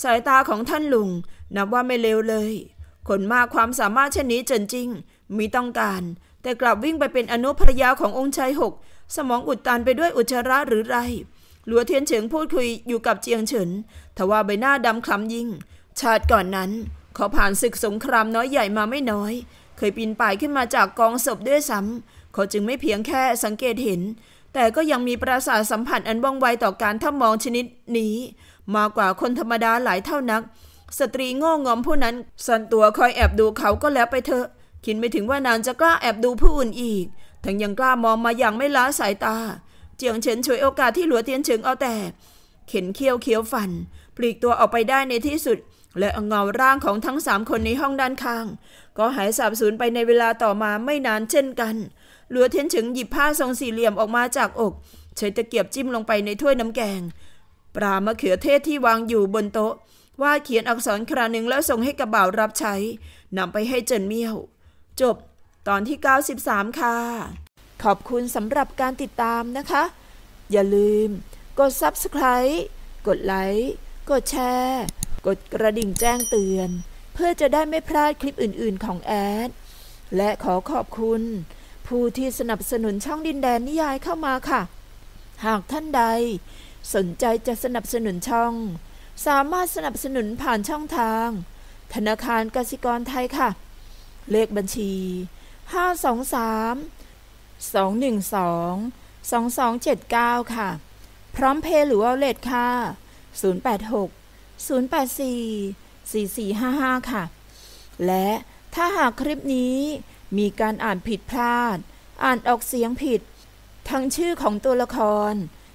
สายตาของท่านลุงนับว่าไม่เลวเลย คนมากความสามารถเช่นนี้เรินจริงมิต้องการ แต่กลับวิ่งไปเป็นอนุภรยาขององค์ชายหก สมองอุดตันไปด้วยอุจาระหรือไรหลัวเทียนเฉิงพูดคุยอยู่กับเจียงเฉินทว่าใบหน้าดำคล้ำยิ่ง ชาติก่อนนั้น เขาผ่านศึกสงครามน้อยใหญ่มาไม่น้อย เคยปีนป่ายขึ้นมาจากกองศพด้วยซ้ำ เขาจึงไม่เพียงแค่สังเกตเห็น แต่ก็ยังมีประสาทสัมผัสอันว่องไวต่อการท่ามองชนิดนี้ มากกว่าคนธรรมดาหลายเท่านักสตรีโง่งอมผู้นั้นสันตัวคอยแอบดูเขาก็แล้วไปเถอะคิดไม่ถึงว่านานจะกล้าแอบดูผู้อื่นอีก ทั้งยังกล้ามองมาอย่างไม่ล้าสายตา เจียงเฉินฉวยโอกาสที่หลัวเตียนเฉิงเอาแต่ เข็นเคี้ยวเคี้ยวฟัน ปลีกตัวออกไปได้ในที่สุด และเงาร่างของทั้งสามคนในห้องด้านข้าง ก็หายสาบสูญไปในเวลาต่อมาไม่นานเช่นกัน หลัวเทียนเฉิงหยิบผ้าทรงสี่เหลี่ยมออกมาจากอก ใช้ตะเกียบจิ้มลงไปในถ้วยน้ำแกงปลามะเขือเทศที่วางอยู่บนโต๊ะ ว่าเขียนอักษรคราหนึ่งแล้วส่งให้กระบ่าวรับใช้นำไปให้เจินเมี่ยวจบ ตอนที่ 93 ค่ะ ขอบคุณสำหรับการติดตามนะคะ อย่าลืม กด Subscribe กดไลค์กดแชร์กดกระดิ่งแจ้งเตือน เพื่อจะได้ไม่พลาดคลิปอื่นๆของแอด และขอขอบคุณ ผู้ที่สนับสนุนช่องดินแดนนิยายเข้ามาค่ะ หากท่านใด สนใจจะสนับสนุนช่อง สามารถสนับสนุนผ่านช่องทาง ธนาคารกสิกรไทยค่ะเลขบัญชี 523 212 2279 ค่ะ พร้อมเพย์หรือว่ลเลทค่ะ086 084 4455 ค่ะ และถ้าหากคลิปนี้มีการอ่านผิดพลาด อ่านออกเสียงผิด ทั้งชื่อของตัวละคร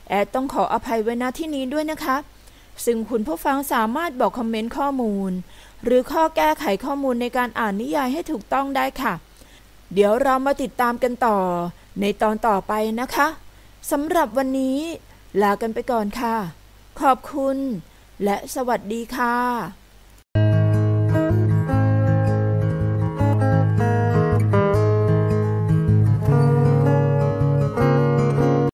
แอดต้องขออภัยไว้ณที่นี้ด้วยนะคะ ซึ่งคุณผู้ฟังสามารถบอกคอมเมนต์ข้อมูลหรือข้อแก้ไขข้อมูลในการอ่านนิยายให้ถูกต้องได้ค่ะ เดี๋ยวเรามาติดตามกันต่อในตอนต่อไปนะคะสำหรับวันนี้ลากันไปก่อนค่ะ ขอบคุณและสวัสดีค่ะ